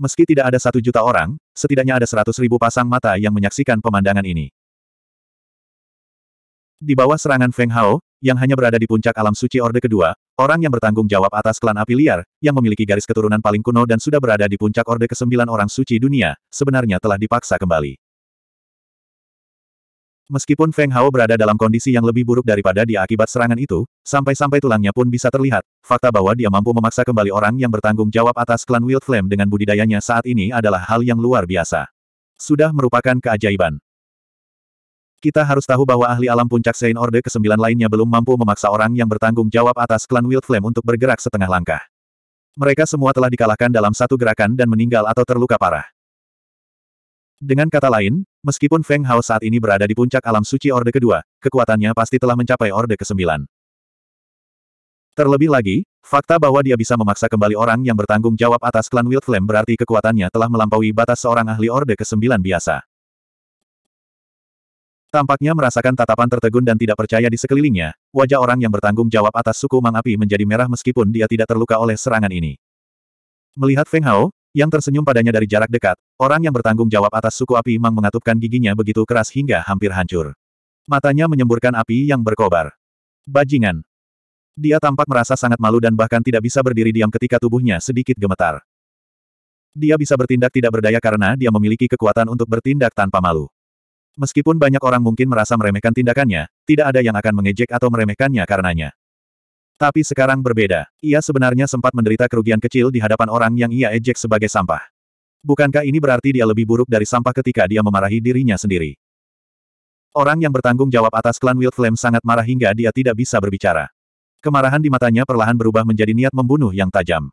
Meski tidak ada satu juta orang, setidaknya ada seratus ribu pasang mata yang menyaksikan pemandangan ini. Di bawah serangan Feng Hao, yang hanya berada di puncak alam suci Orde Kedua, orang yang bertanggung jawab atas klan api liar, yang memiliki garis keturunan paling kuno dan sudah berada di puncak Orde Kesembilan orang suci dunia, sebenarnya telah dipaksa kembali. Meskipun Feng Hao berada dalam kondisi yang lebih buruk daripada dia akibat serangan itu, sampai-sampai tulangnya pun bisa terlihat, fakta bahwa dia mampu memaksa kembali orang yang bertanggung jawab atas klan Wild Flame dengan budidayanya saat ini adalah hal yang luar biasa. Sudah merupakan keajaiban. Kita harus tahu bahwa ahli alam puncak Sein Orde ke-9 lainnya belum mampu memaksa orang yang bertanggung jawab atas klan Wild Flame untuk bergerak setengah langkah. Mereka semua telah dikalahkan dalam satu gerakan dan meninggal atau terluka parah. Dengan kata lain, meskipun Feng Hao saat ini berada di puncak alam suci Orde Kedua, kekuatannya pasti telah mencapai Orde ke Terlebih lagi, fakta bahwa dia bisa memaksa kembali orang yang bertanggung jawab atas klan Wild Flame berarti kekuatannya telah melampaui batas seorang ahli Orde ke biasa. Tampaknya merasakan tatapan tertegun dan tidak percaya di sekelilingnya, wajah orang yang bertanggung jawab atas suku Mang Api menjadi merah meskipun dia tidak terluka oleh serangan ini. Melihat Feng Hao, yang tersenyum padanya dari jarak dekat, orang yang bertanggung jawab atas suku api Mang mengatupkan giginya begitu keras hingga hampir hancur. Matanya menyemburkan api yang berkobar. Bajingan. Dia tampak merasa sangat malu dan bahkan tidak bisa berdiri diam ketika tubuhnya sedikit gemetar. Dia bisa bertindak tidak berdaya karena dia memiliki kekuatan untuk bertindak tanpa malu. Meskipun banyak orang mungkin merasa meremehkan tindakannya, tidak ada yang akan mengejek atau meremehkannya karenanya. Tapi sekarang berbeda. Ia sebenarnya sempat menderita kerugian kecil di hadapan orang yang ia ejek sebagai sampah. Bukankah ini berarti dia lebih buruk dari sampah ketika dia memarahi dirinya sendiri? Orang yang bertanggung jawab atas klan Wild Flame sangat marah hingga dia tidak bisa berbicara. Kemarahan di matanya perlahan berubah menjadi niat membunuh yang tajam.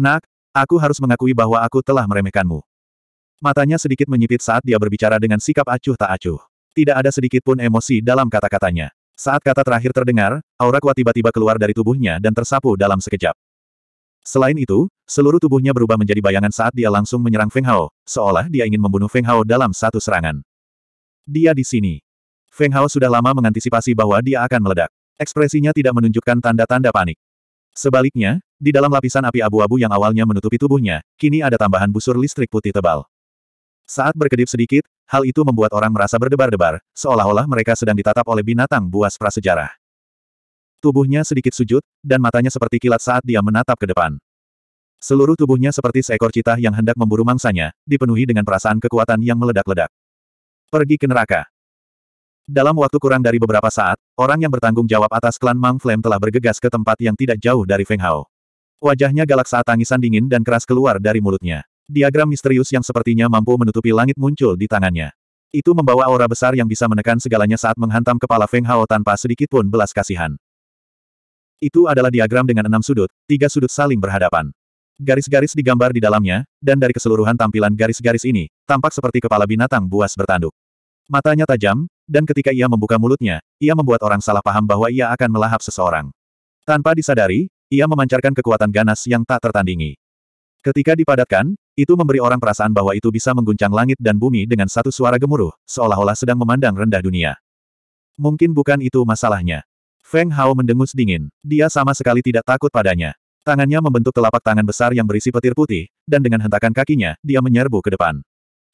Nak, aku harus mengakui bahwa aku telah meremehkanmu. Matanya sedikit menyipit saat dia berbicara dengan sikap acuh tak acuh. Tidak ada sedikit pun emosi dalam kata-katanya. Saat kata terakhir terdengar, aura kuat tiba-tiba keluar dari tubuhnya dan tersapu dalam sekejap. Selain itu, seluruh tubuhnya berubah menjadi bayangan saat dia langsung menyerang Feng Hao, seolah dia ingin membunuh Feng Hao dalam satu serangan. Dia di sini. Feng Hao sudah lama mengantisipasi bahwa dia akan meledak. Ekspresinya tidak menunjukkan tanda-tanda panik. Sebaliknya, di dalam lapisan api abu-abu yang awalnya menutupi tubuhnya, kini ada tambahan busur listrik putih tebal. Saat berkedip sedikit, Hal itu membuat orang merasa berdebar-debar, seolah-olah mereka sedang ditatap oleh binatang buas prasejarah. Tubuhnya sedikit sujud, dan matanya seperti kilat saat dia menatap ke depan. Seluruh tubuhnya seperti seekor cita yang hendak memburu mangsanya, dipenuhi dengan perasaan kekuatan yang meledak-ledak. Pergi ke neraka. Dalam waktu kurang dari beberapa saat, orang yang bertanggung jawab atas klan Mang Flame telah bergegas ke tempat yang tidak jauh dari Feng Hao. Wajahnya galak saat tangisan dingin dan keras keluar dari mulutnya. Diagram misterius yang sepertinya mampu menutupi langit muncul di tangannya. Itu membawa aura besar yang bisa menekan segalanya saat menghantam kepala Feng Hao tanpa sedikitpun belas kasihan. Itu adalah diagram dengan enam sudut, tiga sudut saling berhadapan. Garis-garis digambar di dalamnya, dan dari keseluruhan tampilan garis-garis ini, tampak seperti kepala binatang buas bertanduk. Matanya tajam, dan ketika ia membuka mulutnya, ia membuat orang salah paham bahwa ia akan melahap seseorang. Tanpa disadari, ia memancarkan kekuatan ganas yang tak tertandingi. Ketika dipadatkan, itu memberi orang perasaan bahwa itu bisa mengguncang langit dan bumi dengan satu suara gemuruh, seolah-olah sedang memandang rendah dunia. Mungkin bukan itu masalahnya. Feng Hao mendengus dingin. Dia sama sekali tidak takut padanya. Tangannya membentuk telapak tangan besar yang berisi petir putih, dan dengan hentakan kakinya, dia menyerbu ke depan.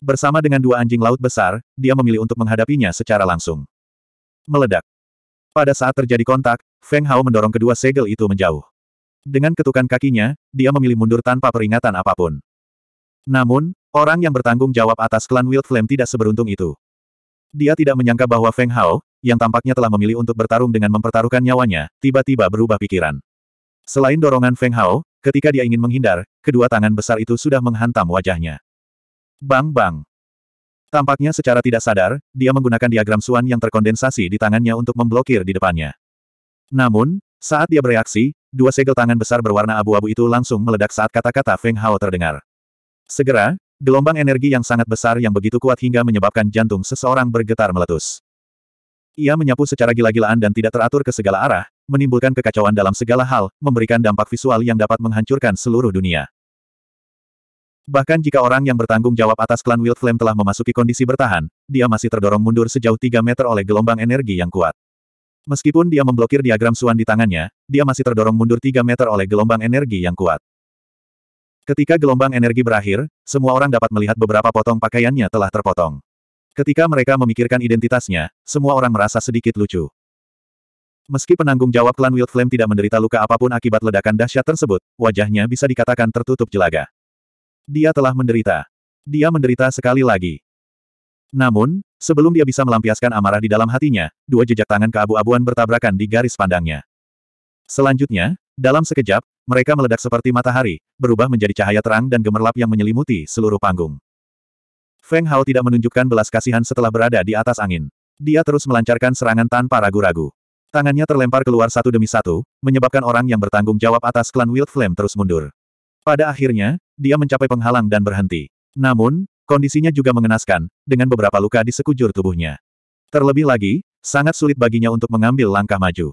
Bersama dengan dua anjing laut besar, dia memilih untuk menghadapinya secara langsung. Meledak. Pada saat terjadi kontak, Feng Hao mendorong kedua segel itu menjauh. Dengan ketukan kakinya, dia memilih mundur tanpa peringatan apapun. Namun, orang yang bertanggung jawab atas klan Wild Flame tidak seberuntung itu. Dia tidak menyangka bahwa Feng Hao, yang tampaknya telah memilih untuk bertarung dengan mempertaruhkan nyawanya, tiba-tiba berubah pikiran. Selain dorongan Feng Hao, ketika dia ingin menghindar, kedua tangan besar itu sudah menghantam wajahnya. Bang bang. Tampaknya secara tidak sadar, dia menggunakan diagram suan yang terkondensasi di tangannya untuk memblokir di depannya. Namun, saat dia bereaksi, dua segel tangan besar berwarna abu-abu itu langsung meledak saat kata-kata Feng Hao terdengar. Segera, gelombang energi yang sangat besar yang begitu kuat hingga menyebabkan jantung seseorang bergetar meletus. Ia menyapu secara gila-gilaan dan tidak teratur ke segala arah, menimbulkan kekacauan dalam segala hal, memberikan dampak visual yang dapat menghancurkan seluruh dunia. Bahkan jika orang yang bertanggung jawab atas klan Wild Flame telah memasuki kondisi bertahan, dia masih terdorong mundur sejauh 3 meter oleh gelombang energi yang kuat. Meskipun dia memblokir diagram Suan di tangannya, dia masih terdorong mundur 3 meter oleh gelombang energi yang kuat. Ketika gelombang energi berakhir, semua orang dapat melihat beberapa potong pakaiannya telah terpotong. Ketika mereka memikirkan identitasnya, semua orang merasa sedikit lucu. Meski penanggung jawab klan Wild Flame tidak menderita luka apapun akibat ledakan dahsyat tersebut, wajahnya bisa dikatakan tertutup jelaga. Dia telah menderita. Dia menderita sekali lagi. Namun, sebelum dia bisa melampiaskan amarah di dalam hatinya, dua jejak tangan keabu-abuan bertabrakan di garis pandangnya. Selanjutnya, dalam sekejap, mereka meledak seperti matahari, berubah menjadi cahaya terang dan gemerlap yang menyelimuti seluruh panggung. Feng Hao tidak menunjukkan belas kasihan setelah berada di atas angin. Dia terus melancarkan serangan tanpa ragu-ragu. Tangannya terlempar keluar satu demi satu, menyebabkan orang yang bertanggung jawab atas klan Wild Flame terus mundur. Pada akhirnya, dia mencapai penghalang dan berhenti. Namun, kondisinya juga mengenaskan, dengan beberapa luka di sekujur tubuhnya. Terlebih lagi, sangat sulit baginya untuk mengambil langkah maju.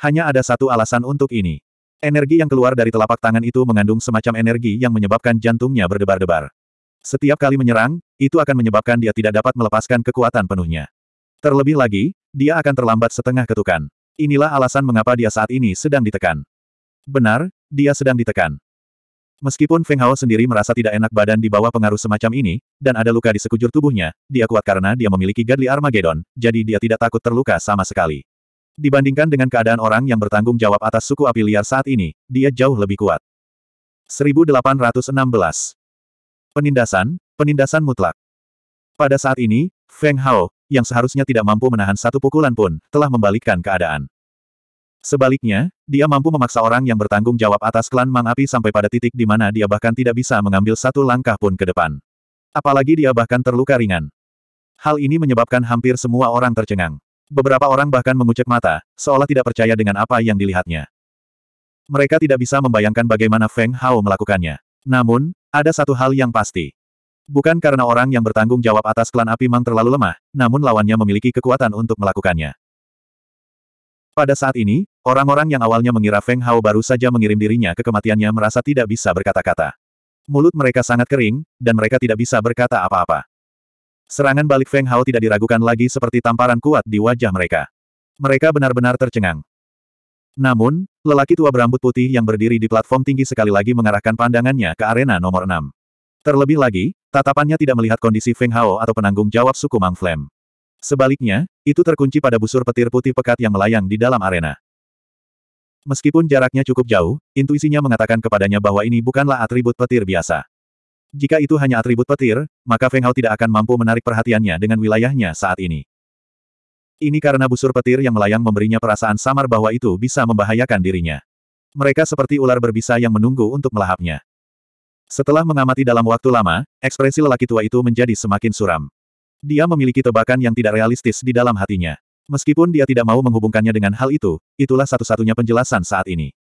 Hanya ada satu alasan untuk ini. Energi yang keluar dari telapak tangan itu mengandung semacam energi yang menyebabkan jantungnya berdebar-debar. Setiap kali menyerang, itu akan menyebabkan dia tidak dapat melepaskan kekuatan penuhnya. Terlebih lagi, dia akan terlambat setengah ketukan. Inilah alasan mengapa dia saat ini sedang ditekan. Benar, dia sedang ditekan. Meskipun Feng Hao sendiri merasa tidak enak badan di bawah pengaruh semacam ini, dan ada luka di sekujur tubuhnya, dia kuat karena dia memiliki Godly Armageddon, jadi dia tidak takut terluka sama sekali. Dibandingkan dengan keadaan orang yang bertanggung jawab atas suku api liar saat ini, dia jauh lebih kuat. 1816. Penindasan, penindasan mutlak. Pada saat ini, Feng Hao, yang seharusnya tidak mampu menahan satu pukulan pun, telah membalikkan keadaan. Sebaliknya, dia mampu memaksa orang yang bertanggung jawab atas klan Mang Api sampai pada titik di mana dia bahkan tidak bisa mengambil satu langkah pun ke depan. Apalagi dia bahkan terluka ringan. Hal ini menyebabkan hampir semua orang tercengang. Beberapa orang bahkan mengucek mata, seolah tidak percaya dengan apa yang dilihatnya. Mereka tidak bisa membayangkan bagaimana Feng Hao melakukannya. Namun, ada satu hal yang pasti. Bukan karena orang yang bertanggung jawab atas klan api Mang terlalu lemah, namun lawannya memiliki kekuatan untuk melakukannya. Pada saat ini, orang-orang yang awalnya mengira Feng Hao baru saja mengirim dirinya ke kematiannya merasa tidak bisa berkata-kata. Mulut mereka sangat kering, dan mereka tidak bisa berkata apa-apa. Serangan balik Feng Hao tidak diragukan lagi seperti tamparan kuat di wajah mereka. Mereka benar-benar tercengang. Namun, lelaki tua berambut putih yang berdiri di platform tinggi sekali lagi mengarahkan pandangannya ke arena nomor 6. Terlebih lagi, tatapannya tidak melihat kondisi Feng Hao atau penanggung jawab suku Mang Flem. Sebaliknya, itu terkunci pada busur petir putih pekat yang melayang di dalam arena. Meskipun jaraknya cukup jauh, intuisinya mengatakan kepadanya bahwa ini bukanlah atribut petir biasa. Jika itu hanya atribut petir, maka Feng Hao tidak akan mampu menarik perhatiannya dengan wilayahnya saat ini. Ini karena busur petir yang melayang memberinya perasaan samar bahwa itu bisa membahayakan dirinya. Mereka seperti ular berbisa yang menunggu untuk melahapnya. Setelah mengamati dalam waktu lama, ekspresi lelaki tua itu menjadi semakin suram. Dia memiliki tebakan yang tidak realistis di dalam hatinya. Meskipun dia tidak mau menghubungkannya dengan hal itu, itulah satu-satunya penjelasan saat ini.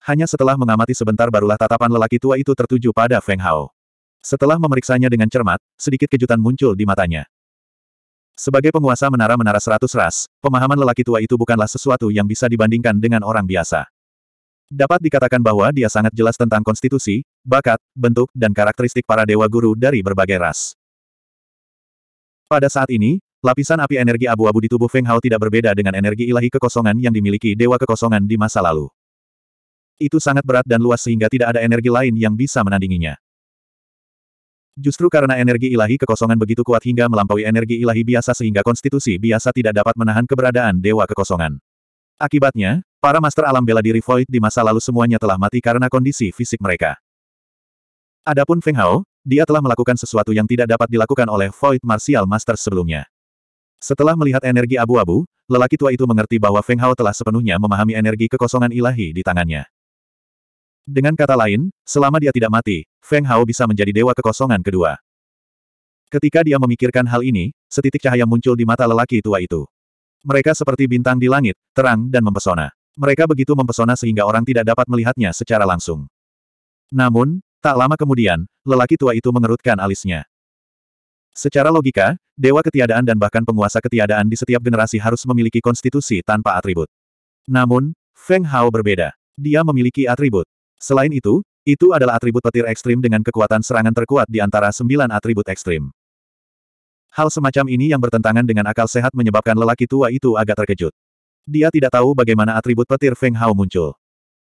Hanya setelah mengamati sebentar barulah tatapan lelaki tua itu tertuju pada Feng Hao. Setelah memeriksanya dengan cermat, sedikit kejutan muncul di matanya. Sebagai penguasa menara-menara seratus ras, pemahaman lelaki tua itu bukanlah sesuatu yang bisa dibandingkan dengan orang biasa. Dapat dikatakan bahwa dia sangat jelas tentang konstitusi, bakat, bentuk, dan karakteristik para dewa guru dari berbagai ras. Pada saat ini, lapisan api energi abu-abu di tubuh Feng Hao tidak berbeda dengan energi ilahi kekosongan yang dimiliki dewa kekosongan di masa lalu. Itu sangat berat dan luas sehingga tidak ada energi lain yang bisa menandinginya. Justru karena energi ilahi kekosongan begitu kuat hingga melampaui energi ilahi biasa sehingga konstitusi biasa tidak dapat menahan keberadaan dewa kekosongan. Akibatnya, para master alam bela diri Void di masa lalu semuanya telah mati karena kondisi fisik mereka. Adapun Feng Hao, dia telah melakukan sesuatu yang tidak dapat dilakukan oleh Void Martial Master sebelumnya. Setelah melihat energi abu-abu, lelaki tua itu mengerti bahwa Feng Hao telah sepenuhnya memahami energi kekosongan ilahi di tangannya. Dengan kata lain, selama dia tidak mati, Feng Hao bisa menjadi dewa kekosongan kedua. Ketika dia memikirkan hal ini, setitik cahaya muncul di mata lelaki tua itu. Mereka seperti bintang di langit, terang dan mempesona. Mereka begitu mempesona sehingga orang tidak dapat melihatnya secara langsung. Namun, tak lama kemudian, lelaki tua itu mengerutkan alisnya. Secara logika, dewa ketiadaan dan bahkan penguasa ketiadaan di setiap generasi harus memiliki konstitusi tanpa atribut. Namun, Feng Hao berbeda. Dia memiliki atribut. Selain itu, itu adalah atribut petir ekstrim dengan kekuatan serangan terkuat di antara sembilan atribut ekstrim. Hal semacam ini yang bertentangan dengan akal sehat menyebabkan lelaki tua itu agak terkejut. Dia tidak tahu bagaimana atribut petir Feng Hao muncul.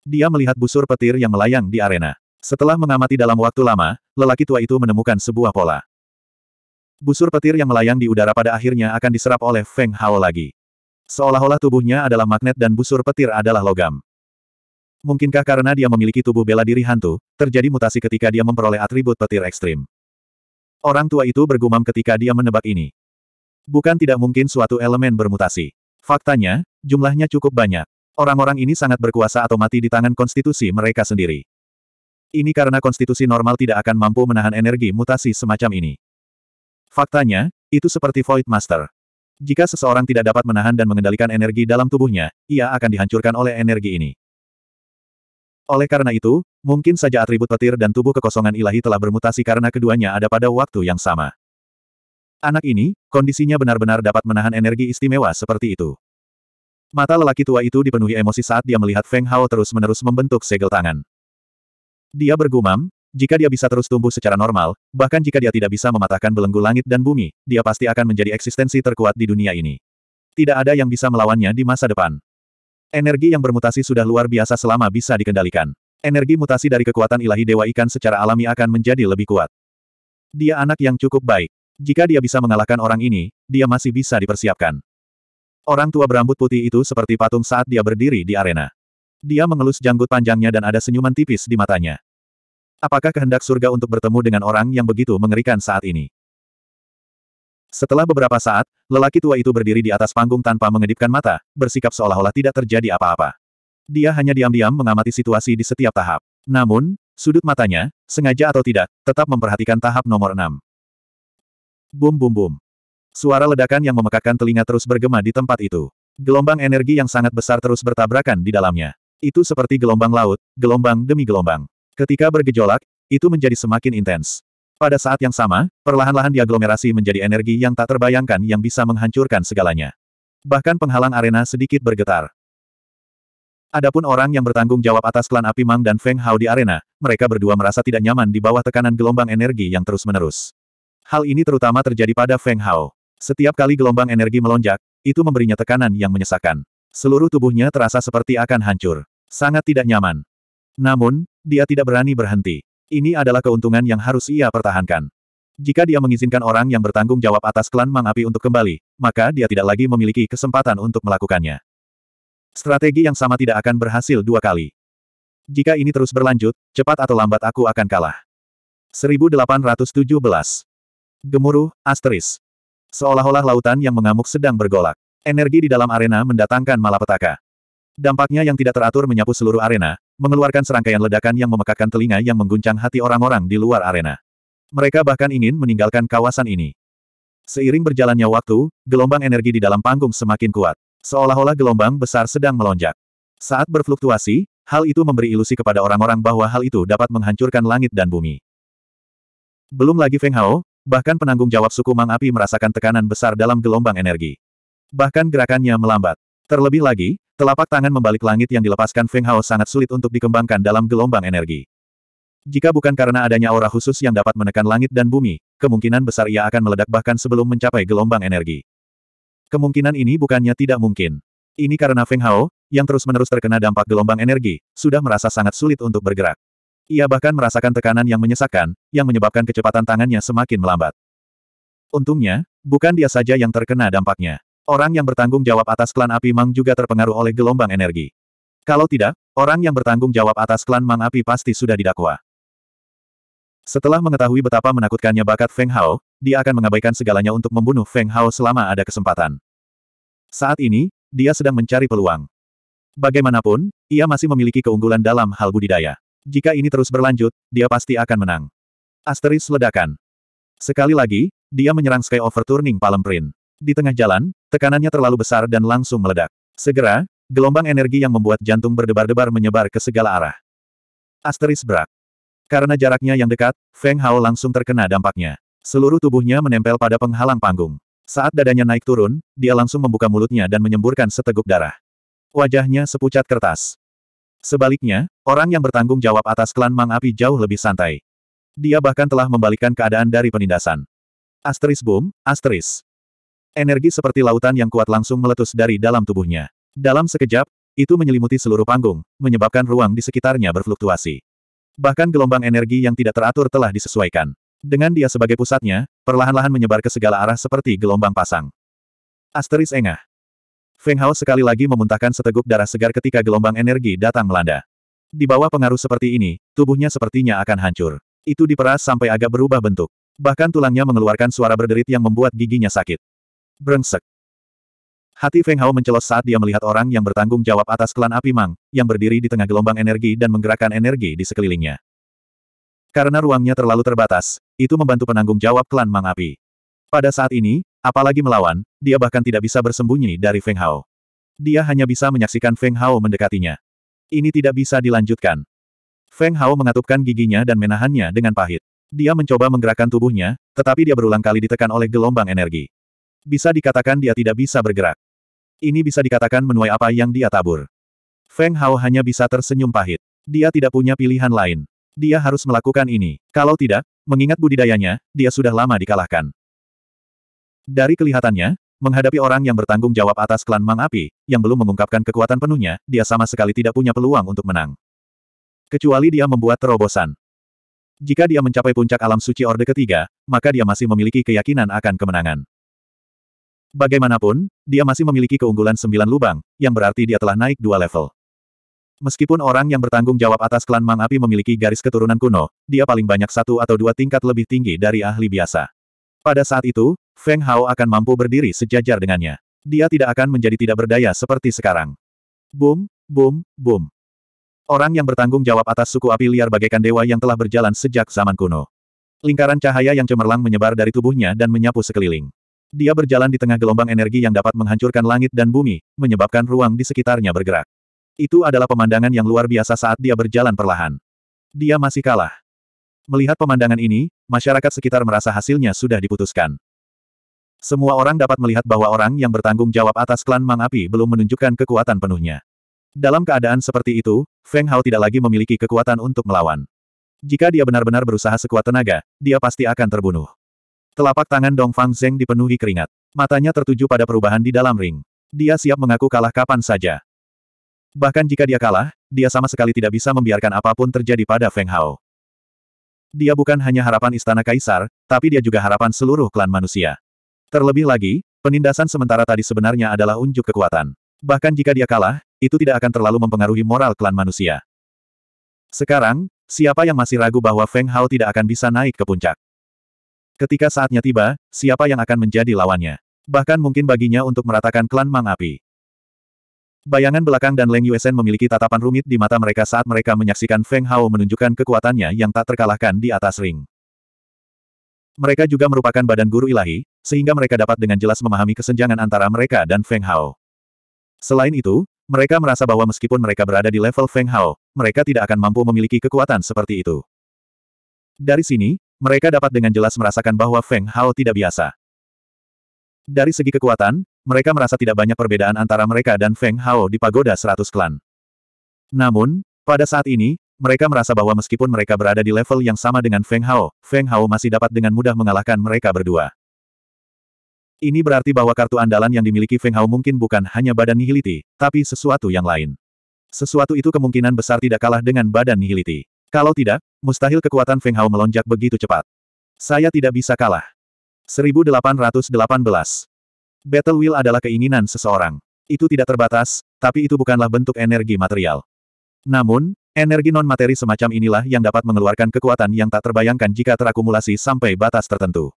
Dia melihat busur petir yang melayang di arena. Setelah mengamati dalam waktu lama, lelaki tua itu menemukan sebuah pola. Busur petir yang melayang di udara pada akhirnya akan diserap oleh Feng Hao lagi. Seolah-olah tubuhnya adalah magnet dan busur petir adalah logam. Mungkinkah karena dia memiliki tubuh bela diri hantu, terjadi mutasi ketika dia memperoleh atribut petir ekstrim? Orang tua itu bergumam ketika dia menebak ini. Bukan tidak mungkin suatu elemen bermutasi. Faktanya, jumlahnya cukup banyak. Orang-orang ini sangat berkuasa atau mati di tangan konstitusi mereka sendiri. Ini karena konstitusi normal tidak akan mampu menahan energi mutasi semacam ini. Faktanya, itu seperti Void Master. Jika seseorang tidak dapat menahan dan mengendalikan energi dalam tubuhnya, ia akan dihancurkan oleh energi ini. Oleh karena itu, mungkin saja atribut petir dan tubuh kekosongan ilahi telah bermutasi karena keduanya ada pada waktu yang sama. Anak ini, kondisinya benar-benar dapat menahan energi istimewa seperti itu. Mata lelaki tua itu dipenuhi emosi saat dia melihat Feng Hao terus-menerus membentuk segel tangan. Dia bergumam, jika dia bisa terus tumbuh secara normal, bahkan jika dia tidak bisa mematahkan belenggu langit dan bumi, dia pasti akan menjadi eksistensi terkuat di dunia ini. Tidak ada yang bisa melawannya di masa depan. Energi yang bermutasi sudah luar biasa selama bisa dikendalikan. Energi mutasi dari kekuatan ilahi Dewa Ikan secara alami akan menjadi lebih kuat. Dia anak yang cukup baik. Jika dia bisa mengalahkan orang ini, dia masih bisa dipersiapkan. Orang tua berambut putih itu seperti patung saat dia berdiri di arena. Dia mengelus janggut panjangnya dan ada senyuman tipis di matanya. Apakah kehendak surga untuk bertemu dengan orang yang begitu mengerikan saat ini? Setelah beberapa saat, lelaki tua itu berdiri di atas panggung tanpa mengedipkan mata, bersikap seolah-olah tidak terjadi apa-apa. Dia hanya diam-diam mengamati situasi di setiap tahap. Namun, sudut matanya, sengaja atau tidak, tetap memperhatikan tahap nomor enam. Bum bum bum. Suara ledakan yang memekakkan telinga terus bergema di tempat itu. Gelombang energi yang sangat besar terus bertabrakan di dalamnya. Itu seperti gelombang laut, gelombang demi gelombang. Ketika bergejolak, itu menjadi semakin intens. Pada saat yang sama, perlahan-lahan diaglomerasi menjadi energi yang tak terbayangkan yang bisa menghancurkan segalanya. Bahkan penghalang arena sedikit bergetar. Adapun orang yang bertanggung jawab atas klan api Mang dan Feng Hao di arena, mereka berdua merasa tidak nyaman di bawah tekanan gelombang energi yang terus-menerus. Hal ini terutama terjadi pada Feng Hao. Setiap kali gelombang energi melonjak, itu memberinya tekanan yang menyesakkan. Seluruh tubuhnya terasa seperti akan hancur. Sangat tidak nyaman. Namun, dia tidak berani berhenti. Ini adalah keuntungan yang harus ia pertahankan. Jika dia mengizinkan orang yang bertanggung jawab atas klan Mang Api untuk kembali, maka dia tidak lagi memiliki kesempatan untuk melakukannya. Strategi yang sama tidak akan berhasil dua kali. Jika ini terus berlanjut, cepat atau lambat aku akan kalah. 1817 Gemuruh, asteris. Seolah-olah lautan yang mengamuk sedang bergolak. Energi di dalam arena mendatangkan malapetaka. Dampaknya yang tidak teratur menyapu seluruh arena, mengeluarkan serangkaian ledakan yang memekakkan telinga yang mengguncang hati orang-orang di luar arena. Mereka bahkan ingin meninggalkan kawasan ini. Seiring berjalannya waktu, gelombang energi di dalam panggung semakin kuat. Seolah-olah gelombang besar sedang melonjak. Saat berfluktuasi, hal itu memberi ilusi kepada orang-orang bahwa hal itu dapat menghancurkan langit dan bumi. Belum lagi Feng Hao, bahkan penanggung jawab suku Mang Api merasakan tekanan besar dalam gelombang energi. Bahkan gerakannya melambat. Terlebih lagi, Telapak tangan membalik langit yang dilepaskan Feng Hao sangat sulit untuk dikembangkan dalam gelombang energi. Jika bukan karena adanya aura khusus yang dapat menekan langit dan bumi, kemungkinan besar ia akan meledak bahkan sebelum mencapai gelombang energi. Kemungkinan ini bukannya tidak mungkin. Ini karena Feng Hao, yang terus-menerus terkena dampak gelombang energi, sudah merasa sangat sulit untuk bergerak. Ia bahkan merasakan tekanan yang menyesakkan, yang menyebabkan kecepatan tangannya semakin melambat. Untungnya, bukan dia saja yang terkena dampaknya. Orang yang bertanggung jawab atas klan api Mang juga terpengaruh oleh gelombang energi. Kalau tidak, orang yang bertanggung jawab atas klan Mang Api pasti sudah didakwa. Setelah mengetahui betapa menakutkannya bakat Feng Hao, dia akan mengabaikan segalanya untuk membunuh Feng Hao selama ada kesempatan. Saat ini, dia sedang mencari peluang. Bagaimanapun, ia masih memiliki keunggulan dalam hal budidaya. Jika ini terus berlanjut, dia pasti akan menang. Asteris ledakan. Sekali lagi, dia menyerang Sky Overturning Palm Print. Di tengah jalan, tekanannya terlalu besar dan langsung meledak. Segera, gelombang energi yang membuat jantung berdebar-debar menyebar ke segala arah. Asteris berak. Karena jaraknya yang dekat, Feng Hao langsung terkena dampaknya. Seluruh tubuhnya menempel pada penghalang panggung. Saat dadanya naik turun, dia langsung membuka mulutnya dan menyemburkan seteguk darah. Wajahnya sepucat kertas. Sebaliknya, orang yang bertanggung jawab atas klan Mang Api jauh lebih santai. Dia bahkan telah membalikkan keadaan dari penindasan. Asteris boom, asteris. Energi seperti lautan yang kuat langsung meletus dari dalam tubuhnya. Dalam sekejap, itu menyelimuti seluruh panggung, menyebabkan ruang di sekitarnya berfluktuasi. Bahkan gelombang energi yang tidak teratur telah disesuaikan. Dengan dia sebagai pusatnya, perlahan-lahan menyebar ke segala arah seperti gelombang pasang. Asteris engah. Feng Hao sekali lagi memuntahkan seteguk darah segar ketika gelombang energi datang melanda. Di bawah pengaruh seperti ini, tubuhnya sepertinya akan hancur. Itu diperas sampai agak berubah bentuk. Bahkan tulangnya mengeluarkan suara berderit yang membuat giginya sakit. Brengsek. Hati Feng Hao mencelos saat dia melihat orang yang bertanggung jawab atas klan api Mang, yang berdiri di tengah gelombang energi dan menggerakkan energi di sekelilingnya. Karena ruangnya terlalu terbatas, itu membantu penanggung jawab klan Mang Api. Pada saat ini, apalagi melawan, dia bahkan tidak bisa bersembunyi dari Feng Hao. Dia hanya bisa menyaksikan Feng Hao mendekatinya. Ini tidak bisa dilanjutkan. Feng Hao mengatupkan giginya dan menahannya dengan pahit. Dia mencoba menggerakkan tubuhnya, tetapi dia berulang kali ditekan oleh gelombang energi. Bisa dikatakan dia tidak bisa bergerak. Ini bisa dikatakan menuai apa yang dia tabur. Feng Hao hanya bisa tersenyum pahit. Dia tidak punya pilihan lain. Dia harus melakukan ini. Kalau tidak, mengingat budidayanya, dia sudah lama dikalahkan. Dari kelihatannya, menghadapi orang yang bertanggung jawab atas klan Mang Api, yang belum mengungkapkan kekuatan penuhnya, dia sama sekali tidak punya peluang untuk menang. Kecuali dia membuat terobosan. Jika dia mencapai puncak alam suci Orde Ketiga, maka dia masih memiliki keyakinan akan kemenangan. Bagaimanapun, dia masih memiliki keunggulan sembilan lubang, yang berarti dia telah naik dua level. Meskipun orang yang bertanggung jawab atas klan Mang Api memiliki garis keturunan kuno, dia paling banyak satu atau dua tingkat lebih tinggi dari ahli biasa. Pada saat itu, Feng Hao akan mampu berdiri sejajar dengannya. Dia tidak akan menjadi tidak berdaya seperti sekarang. Boom, boom, boom. Orang yang bertanggung jawab atas suku api liar bagaikan dewa yang telah berjalan sejak zaman kuno. Lingkaran cahaya yang cemerlang menyebar dari tubuhnya dan menyapu sekeliling. Dia berjalan di tengah gelombang energi yang dapat menghancurkan langit dan bumi, menyebabkan ruang di sekitarnya bergerak. Itu adalah pemandangan yang luar biasa saat dia berjalan perlahan. Dia masih kalah. Melihat pemandangan ini, masyarakat sekitar merasa hasilnya sudah diputuskan. Semua orang dapat melihat bahwa orang yang bertanggung jawab atas klan Mang Api belum menunjukkan kekuatan penuhnya. Dalam keadaan seperti itu, Feng Hao tidak lagi memiliki kekuatan untuk melawan. Jika dia benar-benar berusaha sekuat tenaga, dia pasti akan terbunuh. Telapak tangan Dong Fang Zeng dipenuhi keringat. Matanya tertuju pada perubahan di dalam ring. Dia siap mengaku kalah kapan saja. Bahkan jika dia kalah, dia sama sekali tidak bisa membiarkan apapun terjadi pada Feng Hao. Dia bukan hanya harapan istana kaisar, tapi dia juga harapan seluruh klan manusia. Terlebih lagi, penindasan sementara tadi sebenarnya adalah unjuk kekuatan. Bahkan jika dia kalah, itu tidak akan terlalu mempengaruhi moral klan manusia. Sekarang, siapa yang masih ragu bahwa Feng Hao tidak akan bisa naik ke puncak? Ketika saatnya tiba, siapa yang akan menjadi lawannya? Bahkan mungkin baginya untuk meratakan klan Mang Api. Bayangan belakang dan Leng Yuesen memiliki tatapan rumit di mata mereka saat mereka menyaksikan Feng Hao menunjukkan kekuatannya yang tak terkalahkan di atas ring. Mereka juga merupakan badan guru ilahi, sehingga mereka dapat dengan jelas memahami kesenjangan antara mereka dan Feng Hao. Selain itu, mereka merasa bahwa meskipun mereka berada di level Feng Hao, mereka tidak akan mampu memiliki kekuatan seperti itu. Dari sini, mereka dapat dengan jelas merasakan bahwa Feng Hao tidak biasa. Dari segi kekuatan, mereka merasa tidak banyak perbedaan antara mereka dan Feng Hao di pagoda seratus klan. Namun, pada saat ini, mereka merasa bahwa meskipun mereka berada di level yang sama dengan Feng Hao, Feng Hao masih dapat dengan mudah mengalahkan mereka berdua. Ini berarti bahwa kartu andalan yang dimiliki Feng Hao mungkin bukan hanya badan nihiliti, tapi sesuatu yang lain. Sesuatu itu kemungkinan besar tidak kalah dengan badan nihiliti. Kalau tidak, mustahil kekuatan Feng Hao melonjak begitu cepat. Saya tidak bisa kalah. 1818 Battle Will adalah keinginan seseorang. Itu tidak terbatas, tapi itu bukanlah bentuk energi material. Namun, energi non-materi semacam inilah yang dapat mengeluarkan kekuatan yang tak terbayangkan jika terakumulasi sampai batas tertentu.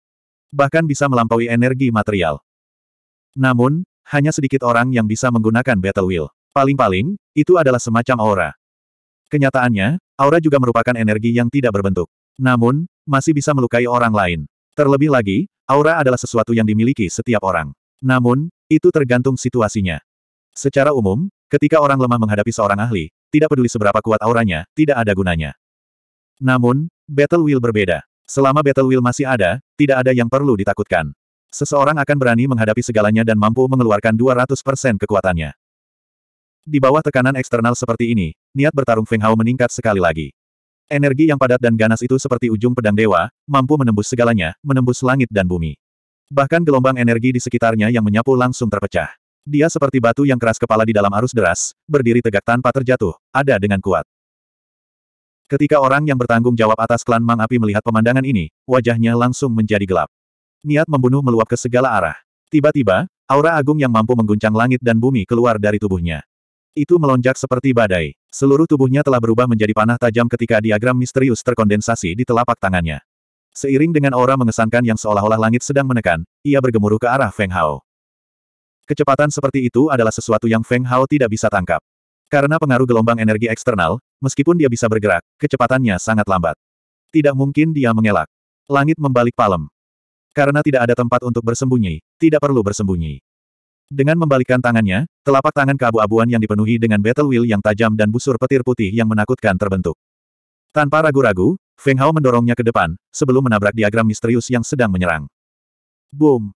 Bahkan bisa melampaui energi material. Namun, hanya sedikit orang yang bisa menggunakan Battle Will. Paling-paling, itu adalah semacam aura. Kenyataannya, Aura juga merupakan energi yang tidak berbentuk. Namun, masih bisa melukai orang lain. Terlebih lagi, aura adalah sesuatu yang dimiliki setiap orang. Namun, itu tergantung situasinya. Secara umum, ketika orang lemah menghadapi seorang ahli, tidak peduli seberapa kuat auranya, tidak ada gunanya. Namun, Battle will berbeda. Selama Battle will masih ada, tidak ada yang perlu ditakutkan. Seseorang akan berani menghadapi segalanya dan mampu mengeluarkan 200% kekuatannya. Di bawah tekanan eksternal seperti ini, niat bertarung Feng Hao meningkat sekali lagi. Energi yang padat dan ganas itu seperti ujung pedang dewa, mampu menembus segalanya, menembus langit dan bumi. Bahkan gelombang energi di sekitarnya yang menyapu langsung terpecah. Dia seperti batu yang keras kepala di dalam arus deras, berdiri tegak tanpa terjatuh, ada dengan kuat. Ketika orang yang bertanggung jawab atas klan Mang Api melihat pemandangan ini, wajahnya langsung menjadi gelap. Niat membunuh meluap ke segala arah. Tiba-tiba, aura agung yang mampu mengguncang langit dan bumi keluar dari tubuhnya. Itu melonjak seperti badai. Seluruh tubuhnya telah berubah menjadi panah tajam ketika diagram misterius terkondensasi di telapak tangannya. Seiring dengan aura mengesankan yang seolah-olah langit sedang menekan, ia bergemuruh ke arah Feng Hao. Kecepatan seperti itu adalah sesuatu yang Feng Hao tidak bisa tangkap. Karena pengaruh gelombang energi eksternal, meskipun dia bisa bergerak, kecepatannya sangat lambat. Tidak mungkin dia mengelak. Langit membalik palem. Karena tidak ada tempat untuk bersembunyi, tidak perlu bersembunyi. Dengan membalikkan tangannya, telapak tangan keabu-abuan yang dipenuhi dengan battle wheel yang tajam dan busur petir putih yang menakutkan terbentuk. Tanpa ragu-ragu, Feng Hao mendorongnya ke depan, sebelum menabrak diagram misterius yang sedang menyerang. Boom!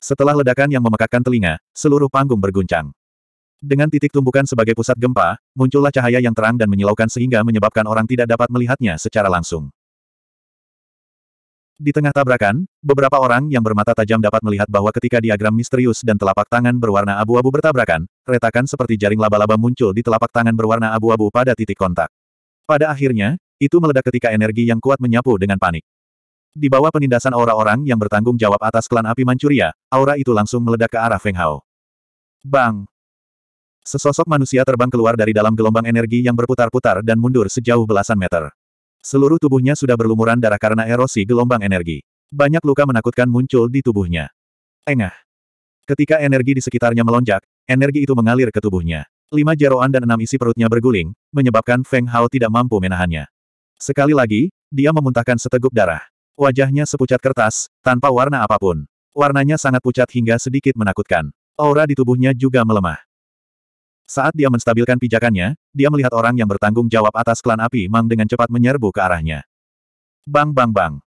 Setelah ledakan yang memekakkan telinga, seluruh panggung berguncang. Dengan titik tumbukan sebagai pusat gempa, muncullah cahaya yang terang dan menyilaukan sehingga menyebabkan orang tidak dapat melihatnya secara langsung. Di tengah tabrakan, beberapa orang yang bermata tajam dapat melihat bahwa ketika diagram misterius dan telapak tangan berwarna abu-abu bertabrakan, retakan seperti jaring laba-laba muncul di telapak tangan berwarna abu-abu pada titik kontak. Pada akhirnya, itu meledak ketika energi yang kuat menyapu dengan panik. Di bawah penindasan aura orang yang bertanggung jawab atas klan api Manchuria, aura itu langsung meledak ke arah Feng Hao. Bang! Sesosok manusia terbang keluar dari dalam gelombang energi yang berputar-putar dan mundur sejauh belasan meter. Seluruh tubuhnya sudah berlumuran darah karena erosi gelombang energi. Banyak luka menakutkan muncul di tubuhnya. Engah. Ketika energi di sekitarnya melonjak, energi itu mengalir ke tubuhnya. Lima jeroan dan enam isi perutnya berguling, menyebabkan Feng Hao tidak mampu menahannya. Sekali lagi, dia memuntahkan seteguk darah. Wajahnya sepucat kertas, tanpa warna apapun. Warnanya sangat pucat hingga sedikit menakutkan. Aura di tubuhnya juga melemah. Saat dia menstabilkan pijakannya, dia melihat orang yang bertanggung jawab atas klan api Mang dengan cepat menyerbu ke arahnya. Bang bang bang.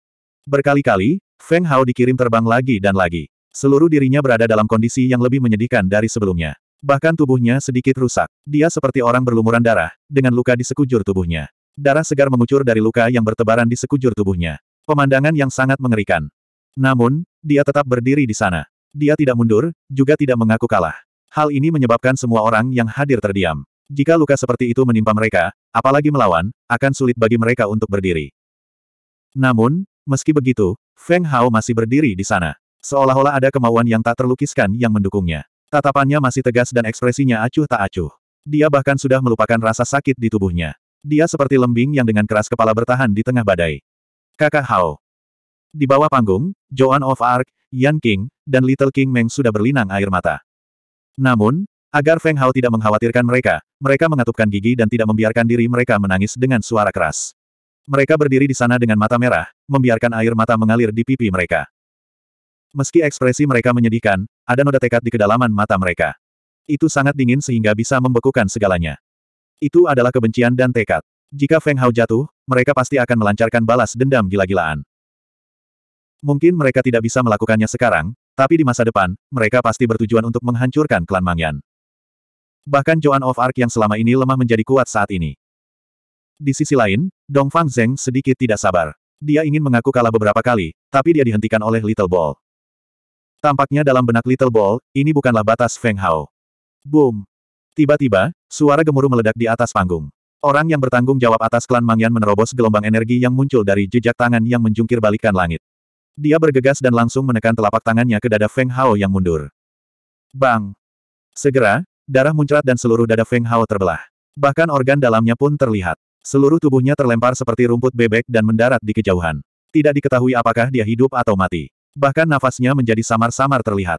Berkali-kali, Feng Hao dikirim terbang lagi dan lagi. Seluruh dirinya berada dalam kondisi yang lebih menyedihkan dari sebelumnya. Bahkan tubuhnya sedikit rusak. Dia seperti orang berlumuran darah, dengan luka di sekujur tubuhnya. Darah segar mengucur dari luka yang bertebaran di sekujur tubuhnya. Pemandangan yang sangat mengerikan. Namun, dia tetap berdiri di sana. Dia tidak mundur, juga tidak mengaku kalah. Hal ini menyebabkan semua orang yang hadir terdiam. Jika luka seperti itu menimpa mereka, apalagi melawan, akan sulit bagi mereka untuk berdiri. Namun, meski begitu, Feng Hao masih berdiri di sana. Seolah-olah ada kemauan yang tak terlukiskan yang mendukungnya. Tatapannya masih tegas dan ekspresinya acuh tak acuh. Dia bahkan sudah melupakan rasa sakit di tubuhnya. Dia seperti lembing yang dengan keras kepala bertahan di tengah badai. Kakak Hao. Di bawah panggung, Joan of Arc, Yan King, dan Little King Meng sudah berlinang air mata. Namun, agar Feng Hao tidak mengkhawatirkan mereka, mereka mengatupkan gigi dan tidak membiarkan diri mereka menangis dengan suara keras. Mereka berdiri di sana dengan mata merah, membiarkan air mata mengalir di pipi mereka. Meski ekspresi mereka menyedihkan, ada noda tekad di kedalaman mata mereka. Itu sangat dingin sehingga bisa membekukan segalanya. Itu adalah kebencian dan tekad. Jika Feng Hao jatuh, mereka pasti akan melancarkan balas dendam gila-gilaan. Mungkin mereka tidak bisa melakukannya sekarang, tapi di masa depan, mereka pasti bertujuan untuk menghancurkan klan Mangyan. Bahkan Joan of Arc yang selama ini lemah menjadi kuat saat ini. Di sisi lain, Dong Fang Zeng sedikit tidak sabar. Dia ingin mengaku kalah beberapa kali, tapi dia dihentikan oleh Little Ball. Tampaknya dalam benak Little Ball, ini bukanlah batas Feng Hao. Boom! Tiba-tiba, suara gemuruh meledak di atas panggung. Orang yang bertanggung jawab atas klan Mangyan menerobos gelombang energi yang muncul dari jejak tangan yang menjungkir balikan langit. Dia bergegas dan langsung menekan telapak tangannya ke dada Feng Hao yang mundur. Bang! Segera, darah muncrat dan seluruh dada Feng Hao terbelah. Bahkan organ dalamnya pun terlihat. Seluruh tubuhnya terlempar seperti rumput bebek dan mendarat di kejauhan. Tidak diketahui apakah dia hidup atau mati. Bahkan nafasnya menjadi samar-samar terlihat.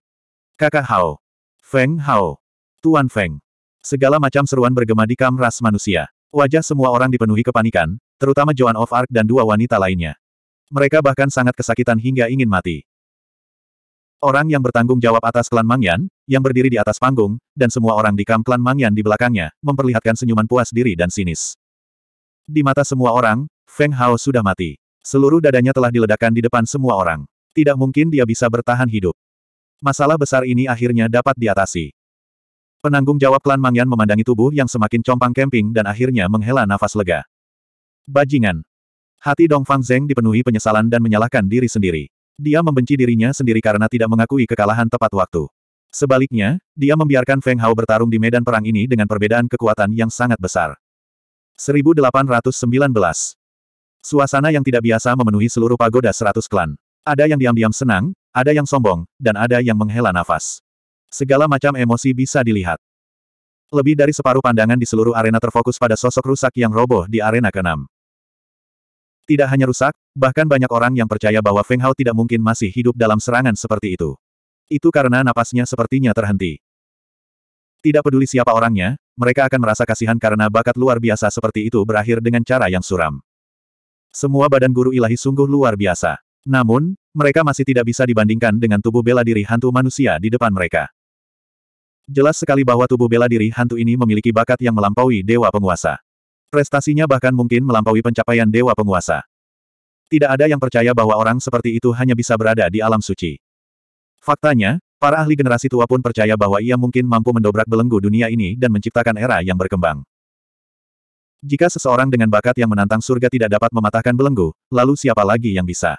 Kakak Hao. Feng Hao. Tuan Feng. Segala macam seruan bergema di kamras manusia. Wajah semua orang dipenuhi kepanikan, terutama Joan of Arc dan dua wanita lainnya. Mereka bahkan sangat kesakitan hingga ingin mati. Orang yang bertanggung jawab atas klan Mangyan, yang berdiri di atas panggung, dan semua orang di kamp klan Mangyan di belakangnya, memperlihatkan senyuman puas diri dan sinis. Di mata semua orang, Feng Hao sudah mati. Seluruh dadanya telah diledakkan di depan semua orang. Tidak mungkin dia bisa bertahan hidup. Masalah besar ini akhirnya dapat diatasi. Penanggung jawab klan Mangyan memandangi tubuh yang semakin compang kemping dan akhirnya menghela nafas lega. Bajingan, Hati Dong Fang Zeng dipenuhi penyesalan dan menyalahkan diri sendiri. Dia membenci dirinya sendiri karena tidak mengakui kekalahan tepat waktu. Sebaliknya, dia membiarkan Feng Hao bertarung di medan perang ini dengan perbedaan kekuatan yang sangat besar. 1819 Suasana yang tidak biasa memenuhi seluruh pagoda seratus klan. Ada yang diam-diam senang, ada yang sombong, dan ada yang menghela nafas. Segala macam emosi bisa dilihat. Lebih dari separuh pandangan di seluruh arena terfokus pada sosok rusak yang roboh di arena keenam. Tidak hanya rusak, bahkan banyak orang yang percaya bahwa Feng Hao tidak mungkin masih hidup dalam serangan seperti itu. Itu karena napasnya sepertinya terhenti. Tidak peduli siapa orangnya, mereka akan merasa kasihan karena bakat luar biasa seperti itu berakhir dengan cara yang suram. Semua badan guru ilahi sungguh luar biasa. Namun, mereka masih tidak bisa dibandingkan dengan tubuh bela diri hantu manusia di depan mereka. Jelas sekali bahwa tubuh bela diri hantu ini memiliki bakat yang melampaui dewa penguasa. Prestasinya bahkan mungkin melampaui pencapaian dewa penguasa. Tidak ada yang percaya bahwa orang seperti itu hanya bisa berada di alam suci. Faktanya, para ahli generasi tua pun percaya bahwa ia mungkin mampu mendobrak belenggu dunia ini dan menciptakan era yang berkembang. Jika seseorang dengan bakat yang menantang surga tidak dapat mematahkan belenggu, lalu siapa lagi yang bisa?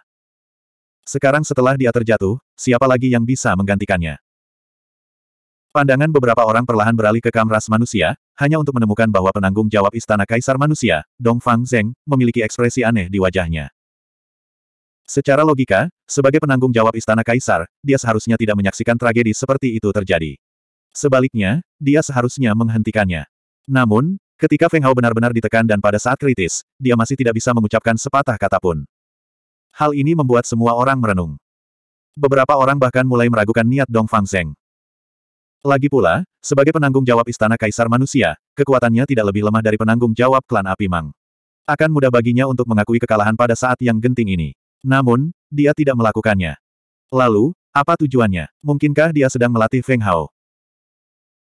Sekarang setelah dia terjatuh, siapa lagi yang bisa menggantikannya? Pandangan beberapa orang perlahan beralih ke kamras manusia, hanya untuk menemukan bahwa penanggung jawab istana kaisar manusia, Dong Fang Zeng, memiliki ekspresi aneh di wajahnya. Secara logika, sebagai penanggung jawab istana kaisar, dia seharusnya tidak menyaksikan tragedi seperti itu terjadi. Sebaliknya, dia seharusnya menghentikannya. Namun, ketika Feng Hao benar-benar ditekan dan pada saat kritis, dia masih tidak bisa mengucapkan sepatah kata pun. Hal ini membuat semua orang merenung. Beberapa orang bahkan mulai meragukan niat Dong Fang Zeng. Lagi pula, sebagai penanggung jawab istana kaisar manusia, kekuatannya tidak lebih lemah dari penanggung jawab klan api Mang. Akan mudah baginya untuk mengakui kekalahan pada saat yang genting ini. Namun, dia tidak melakukannya. Lalu, apa tujuannya? Mungkinkah dia sedang melatih Feng Hao?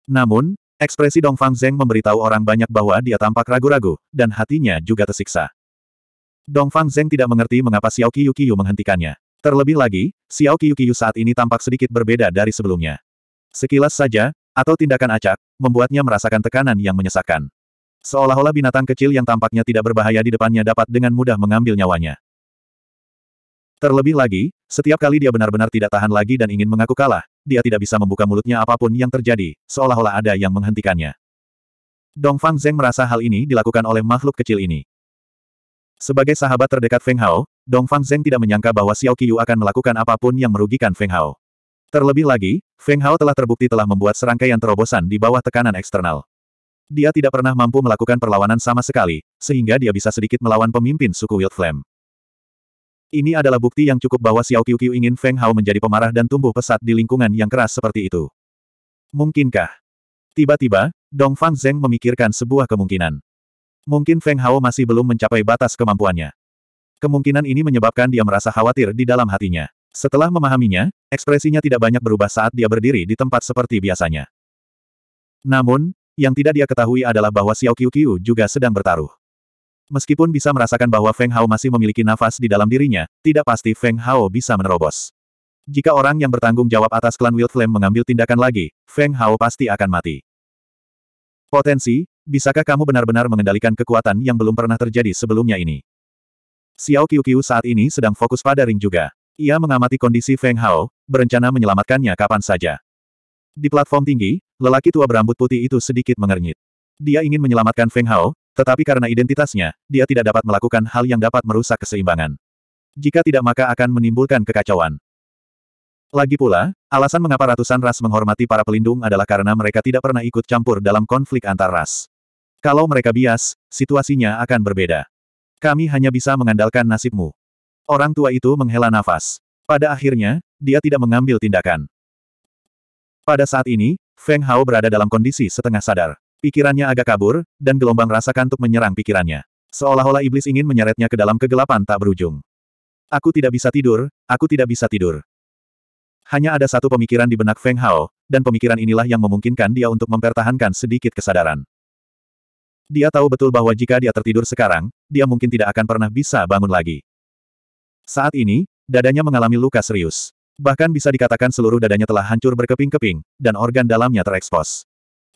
Namun, ekspresi Dong Fang Zeng memberitahu orang banyak bahwa dia tampak ragu-ragu, dan hatinya juga tersiksa. Dong Fang Zeng tidak mengerti mengapa Xiao Qiyu Qiyu menghentikannya. Terlebih lagi, Xiao Qiyu Qiyu saat ini tampak sedikit berbeda dari sebelumnya. Sekilas saja, atau tindakan acak, membuatnya merasakan tekanan yang menyesakkan. Seolah-olah binatang kecil yang tampaknya tidak berbahaya di depannya dapat dengan mudah mengambil nyawanya. Terlebih lagi, setiap kali dia benar-benar tidak tahan lagi dan ingin mengaku kalah, dia tidak bisa membuka mulutnya apapun yang terjadi, seolah-olah ada yang menghentikannya. Dong Fang Zeng merasa hal ini dilakukan oleh makhluk kecil ini. Sebagai sahabat terdekat Feng Hao, Dong Fang Zeng tidak menyangka bahwa Xiao Qiyu akan melakukan apapun yang merugikan Feng Hao. Terlebih lagi, Feng Hao telah terbukti telah membuat serangkaian terobosan di bawah tekanan eksternal. Dia tidak pernah mampu melakukan perlawanan sama sekali, sehingga dia bisa sedikit melawan pemimpin suku Wild Flame. Ini adalah bukti yang cukup bahwa Xiao Qiuqiu ingin Feng Hao menjadi pemarah dan tumbuh pesat di lingkungan yang keras seperti itu. Mungkinkah? Tiba-tiba, Dong Fang Zeng memikirkan sebuah kemungkinan. Mungkin Feng Hao masih belum mencapai batas kemampuannya. Kemungkinan ini menyebabkan dia merasa khawatir di dalam hatinya. Setelah memahaminya, ekspresinya tidak banyak berubah saat dia berdiri di tempat seperti biasanya. Namun, yang tidak dia ketahui adalah bahwa Xiao Qiu Qiu juga sedang bertaruh. Meskipun bisa merasakan bahwa Feng Hao masih memiliki nafas di dalam dirinya, tidak pasti Feng Hao bisa menerobos. Jika orang yang bertanggung jawab atas klan Wild Flame mengambil tindakan lagi, Feng Hao pasti akan mati. Potensi, bisakah kamu benar-benar mengendalikan kekuatan yang belum pernah terjadi sebelumnya ini? Xiao Qiu Qiu saat ini sedang fokus pada ring juga. Ia mengamati kondisi Feng Hao, berencana menyelamatkannya kapan saja. Di platform tinggi, lelaki tua berambut putih itu sedikit mengernyit. Dia ingin menyelamatkan Feng Hao, tetapi karena identitasnya, dia tidak dapat melakukan hal yang dapat merusak keseimbangan. Jika tidak maka akan menimbulkan kekacauan. Lagi pula, alasan mengapa ratusan ras menghormati para pelindung adalah karena mereka tidak pernah ikut campur dalam konflik antar ras. Kalau mereka bias, situasinya akan berbeda. Kami hanya bisa mengandalkan nasibmu. Orang tua itu menghela nafas. Pada akhirnya, dia tidak mengambil tindakan. Pada saat ini, Feng Hao berada dalam kondisi setengah sadar. Pikirannya agak kabur, dan gelombang rasa kantuk menyerang pikirannya. Seolah-olah iblis ingin menyeretnya ke dalam kegelapan tak berujung. Aku tidak bisa tidur, aku tidak bisa tidur. Hanya ada satu pemikiran di benak Feng Hao, dan pemikiran inilah yang memungkinkan dia untuk mempertahankan sedikit kesadaran. Dia tahu betul bahwa jika dia tertidur sekarang, dia mungkin tidak akan pernah bisa bangun lagi. Saat ini, dadanya mengalami luka serius. Bahkan bisa dikatakan seluruh dadanya telah hancur berkeping-keping, dan organ dalamnya terekspos.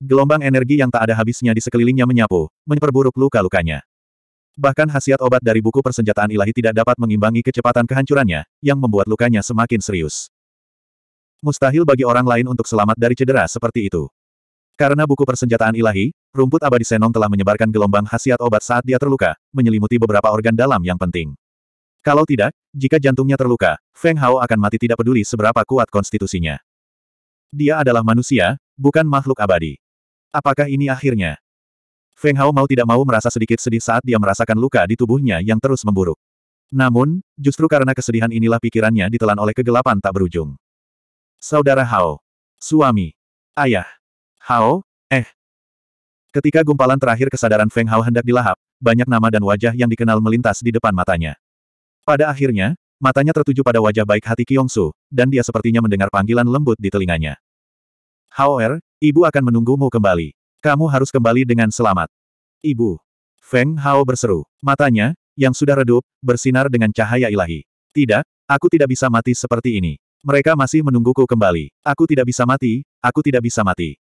Gelombang energi yang tak ada habisnya di sekelilingnya menyapu, memperburuk luka-lukanya. Bahkan khasiat obat dari buku persenjataan ilahi tidak dapat mengimbangi kecepatan kehancurannya, yang membuat lukanya semakin serius. Mustahil bagi orang lain untuk selamat dari cedera seperti itu. Karena buku persenjataan ilahi, rumput abadi Senong telah menyebarkan gelombang khasiat obat saat dia terluka, menyelimuti beberapa organ dalam yang penting. Kalau tidak, jika jantungnya terluka, Feng Hao akan mati tidak peduli seberapa kuat konstitusinya. Dia adalah manusia, bukan makhluk abadi. Apakah ini akhirnya? Feng Hao mau tidak mau merasa sedikit sedih saat dia merasakan luka di tubuhnya yang terus memburuk. Namun, justru karena kesedihan inilah pikirannya ditelan oleh kegelapan tak berujung. Saudara Hao. Suami. Ayah. Hao, eh. Ketika gumpalan terakhir kesadaran Feng Hao hendak dilahap, banyak nama dan wajah yang dikenal melintas di depan matanya. Pada akhirnya, matanya tertuju pada wajah baik hati Kyongsu, dan dia sepertinya mendengar panggilan lembut di telinganya. Hauer, ibu akan menunggumu kembali. Kamu harus kembali dengan selamat. Ibu. Feng Hao berseru. Matanya, yang sudah redup, bersinar dengan cahaya ilahi. Tidak, aku tidak bisa mati seperti ini. Mereka masih menungguku kembali. Aku tidak bisa mati, aku tidak bisa mati.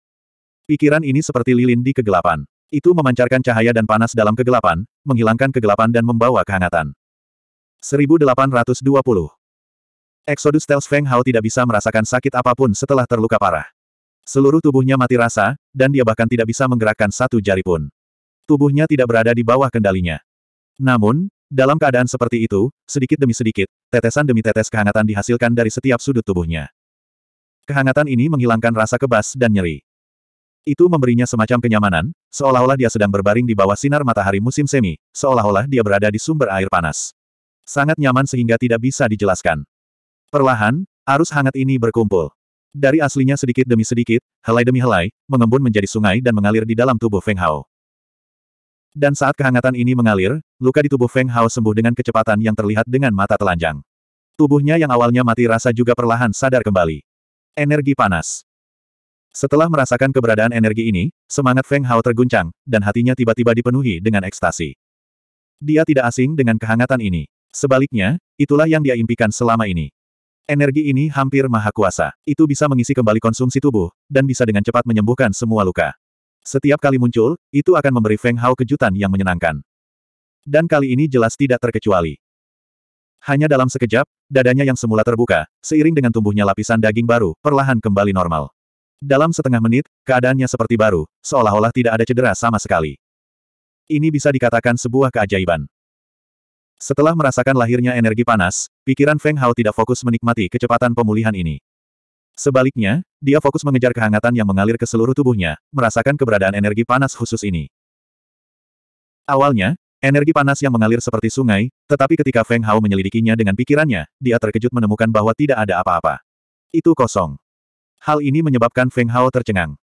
Pikiran ini seperti lilin di kegelapan. Itu memancarkan cahaya dan panas dalam kegelapan, menghilangkan kegelapan dan membawa kehangatan. 1820. Exodus Tales Feng Hao tidak bisa merasakan sakit apapun setelah terluka parah. Seluruh tubuhnya mati rasa, dan dia bahkan tidak bisa menggerakkan satu jari pun. Tubuhnya tidak berada di bawah kendalinya. Namun, dalam keadaan seperti itu, sedikit demi sedikit, tetesan demi tetes kehangatan dihasilkan dari setiap sudut tubuhnya. Kehangatan ini menghilangkan rasa kebas dan nyeri. Itu memberinya semacam kenyamanan, seolah-olah dia sedang berbaring di bawah sinar matahari musim semi, seolah-olah dia berada di sumber air panas. Sangat nyaman sehingga tidak bisa dijelaskan. Perlahan, arus hangat ini berkumpul. Dari aslinya sedikit demi sedikit, helai demi helai, mengembun menjadi sungai dan mengalir di dalam tubuh Feng Hao. Dan saat kehangatan ini mengalir, luka di tubuh Feng Hao sembuh dengan kecepatan yang terlihat dengan mata telanjang. Tubuhnya yang awalnya mati rasa juga perlahan sadar kembali. Energi panas. Setelah merasakan keberadaan energi ini, semangat Feng Hao terguncang, dan hatinya tiba-tiba dipenuhi dengan ekstasi. Dia tidak asing dengan kehangatan ini. Sebaliknya, itulah yang dia impikan selama ini. Energi ini hampir maha kuasa. Itu bisa mengisi kembali konsumsi tubuh, dan bisa dengan cepat menyembuhkan semua luka. Setiap kali muncul, itu akan memberi Feng Hao kejutan yang menyenangkan. Dan kali ini jelas tidak terkecuali. Hanya dalam sekejap, dadanya yang semula terbuka, seiring dengan tumbuhnya lapisan daging baru, perlahan kembali normal. Dalam setengah menit, keadaannya seperti baru, seolah-olah tidak ada cedera sama sekali. Ini bisa dikatakan sebuah keajaiban. Setelah merasakan lahirnya energi panas, pikiran Feng Hao tidak fokus menikmati kecepatan pemulihan ini. Sebaliknya, dia fokus mengejar kehangatan yang mengalir ke seluruh tubuhnya, merasakan keberadaan energi panas khusus ini. Awalnya, energi panas yang mengalir seperti sungai, tetapi ketika Feng Hao menyelidikinya dengan pikirannya, dia terkejut menemukan bahwa tidak ada apa-apa. Itu kosong. Hal ini menyebabkan Feng Hao tercengang.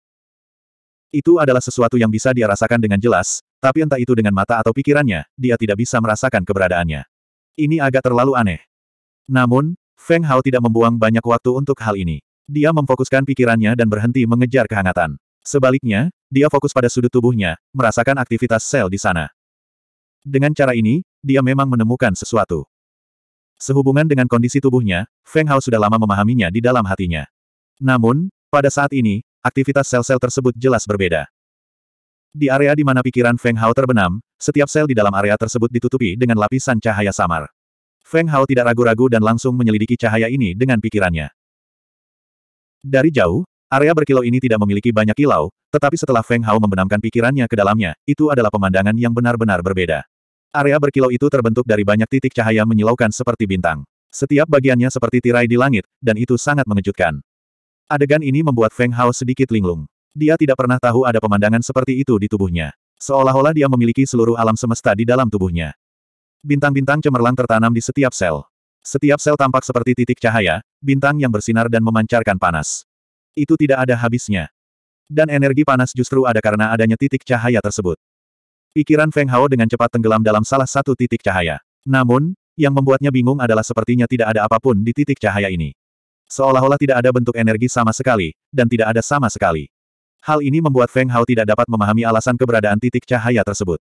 Itu adalah sesuatu yang bisa dia rasakan dengan jelas, tapi entah itu dengan mata atau pikirannya, dia tidak bisa merasakan keberadaannya. Ini agak terlalu aneh. Namun, Feng Hao tidak membuang banyak waktu untuk hal ini. Dia memfokuskan pikirannya dan berhenti mengejar kehangatan. Sebaliknya, dia fokus pada sudut tubuhnya, merasakan aktivitas sel di sana. Dengan cara ini, dia memang menemukan sesuatu. Sehubungan dengan kondisi tubuhnya, Feng Hao sudah lama memahaminya di dalam hatinya. Namun, pada saat ini, aktivitas sel-sel tersebut jelas berbeda. Di area di mana pikiran Feng Hao terbenam, setiap sel di dalam area tersebut ditutupi dengan lapisan cahaya samar. Feng Hao tidak ragu-ragu dan langsung menyelidiki cahaya ini dengan pikirannya. Dari jauh, area berkilau ini tidak memiliki banyak kilau, tetapi setelah Feng Hao membenamkan pikirannya ke dalamnya, itu adalah pemandangan yang benar-benar berbeda. Area berkilau itu terbentuk dari banyak titik cahaya menyilaukan seperti bintang. Setiap bagiannya seperti tirai di langit, dan itu sangat mengejutkan. Adegan ini membuat Feng Hao sedikit linglung. Dia tidak pernah tahu ada pemandangan seperti itu di tubuhnya. Seolah-olah dia memiliki seluruh alam semesta di dalam tubuhnya. Bintang-bintang cemerlang tertanam di setiap sel. Setiap sel tampak seperti titik cahaya, bintang yang bersinar dan memancarkan panas. Itu tidak ada habisnya. Dan energi panas justru ada karena adanya titik cahaya tersebut. Pikiran Feng Hao dengan cepat tenggelam dalam salah satu titik cahaya. Namun, yang membuatnya bingung adalah sepertinya tidak ada apapun di titik cahaya ini. Seolah-olah tidak ada bentuk energi sama sekali, dan tidak ada sama sekali. Hal ini membuat Feng Hao tidak dapat memahami alasan keberadaan titik cahaya tersebut.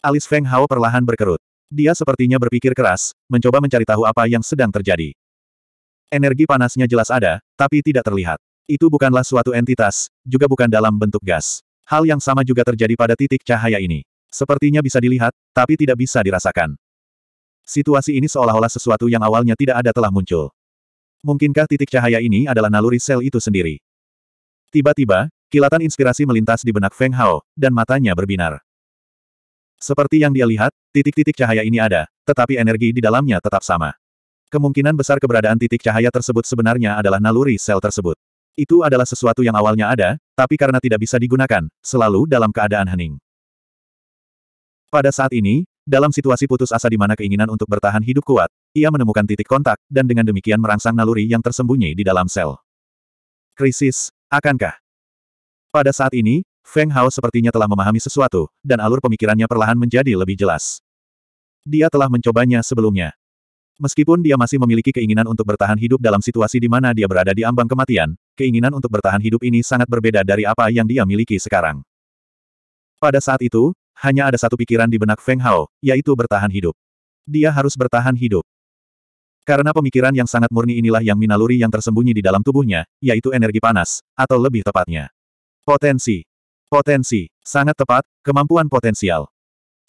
Alis Feng Hao perlahan berkerut. Dia sepertinya berpikir keras, mencoba mencari tahu apa yang sedang terjadi. Energi panasnya jelas ada, tapi tidak terlihat. Itu bukanlah suatu entitas, juga bukan dalam bentuk gas. Hal yang sama juga terjadi pada titik cahaya ini. Sepertinya bisa dilihat, tapi tidak bisa dirasakan. Situasi ini seolah-olah sesuatu yang awalnya tidak ada telah muncul. Mungkinkah titik cahaya ini adalah naluri sel itu sendiri? Tiba-tiba, kilatan inspirasi melintas di benak Feng Hao, dan matanya berbinar. Seperti yang dia lihat, titik-titik cahaya ini ada, tetapi energi di dalamnya tetap sama. Kemungkinan besar keberadaan titik cahaya tersebut sebenarnya adalah naluri sel tersebut. Itu adalah sesuatu yang awalnya ada, tapi karena tidak bisa digunakan, selalu dalam keadaan hening. Pada saat ini, dalam situasi putus asa di mana keinginan untuk bertahan hidup kuat, ia menemukan titik kontak, dan dengan demikian merangsang naluri yang tersembunyi di dalam sel. Krisis, akankah? Pada saat ini, Feng Hao sepertinya telah memahami sesuatu, dan alur pemikirannya perlahan menjadi lebih jelas. Dia telah mencobanya sebelumnya. Meskipun dia masih memiliki keinginan untuk bertahan hidup dalam situasi di mana dia berada di ambang kematian, keinginan untuk bertahan hidup ini sangat berbeda dari apa yang dia miliki sekarang. Pada saat itu, hanya ada satu pikiran di benak Feng Hao, yaitu bertahan hidup. Dia harus bertahan hidup. Karena pemikiran yang sangat murni inilah yang minaluri yang tersembunyi di dalam tubuhnya, yaitu energi panas, atau lebih tepatnya. Potensi. Potensi. Sangat tepat, kemampuan potensial.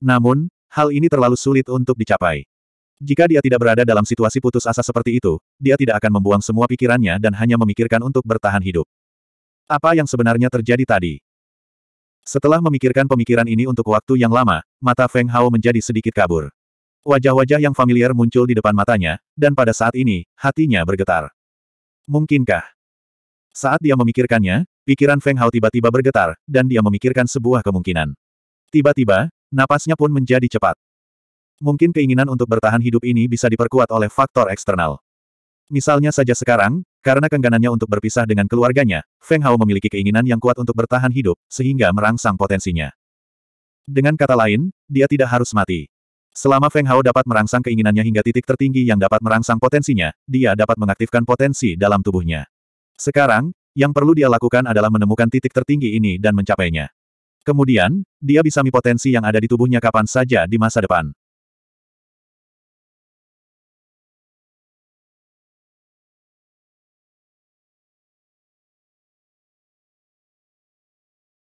Namun, hal ini terlalu sulit untuk dicapai. Jika dia tidak berada dalam situasi putus asa seperti itu, dia tidak akan membuang semua pikirannya dan hanya memikirkan untuk bertahan hidup. Apa yang sebenarnya terjadi tadi? Setelah memikirkan pemikiran ini untuk waktu yang lama, mata Feng Hao menjadi sedikit kabur. Wajah-wajah yang familiar muncul di depan matanya, dan pada saat ini, hatinya bergetar. Mungkinkah? Saat dia memikirkannya, pikiran Feng Hao tiba-tiba bergetar, dan dia memikirkan sebuah kemungkinan. Tiba-tiba, napasnya pun menjadi cepat. Mungkin keinginan untuk bertahan hidup ini bisa diperkuat oleh faktor eksternal. Misalnya saja sekarang, karena kengganannya untuk berpisah dengan keluarganya, Feng Hao memiliki keinginan yang kuat untuk bertahan hidup, sehingga merangsang potensinya. Dengan kata lain, dia tidak harus mati. Selama Feng Hao dapat merangsang keinginannya hingga titik tertinggi yang dapat merangsang potensinya, dia dapat mengaktifkan potensi dalam tubuhnya. Sekarang, yang perlu dia lakukan adalah menemukan titik tertinggi ini dan mencapainya. Kemudian, dia bisa mi potensi yang ada di tubuhnya kapan saja di masa depan.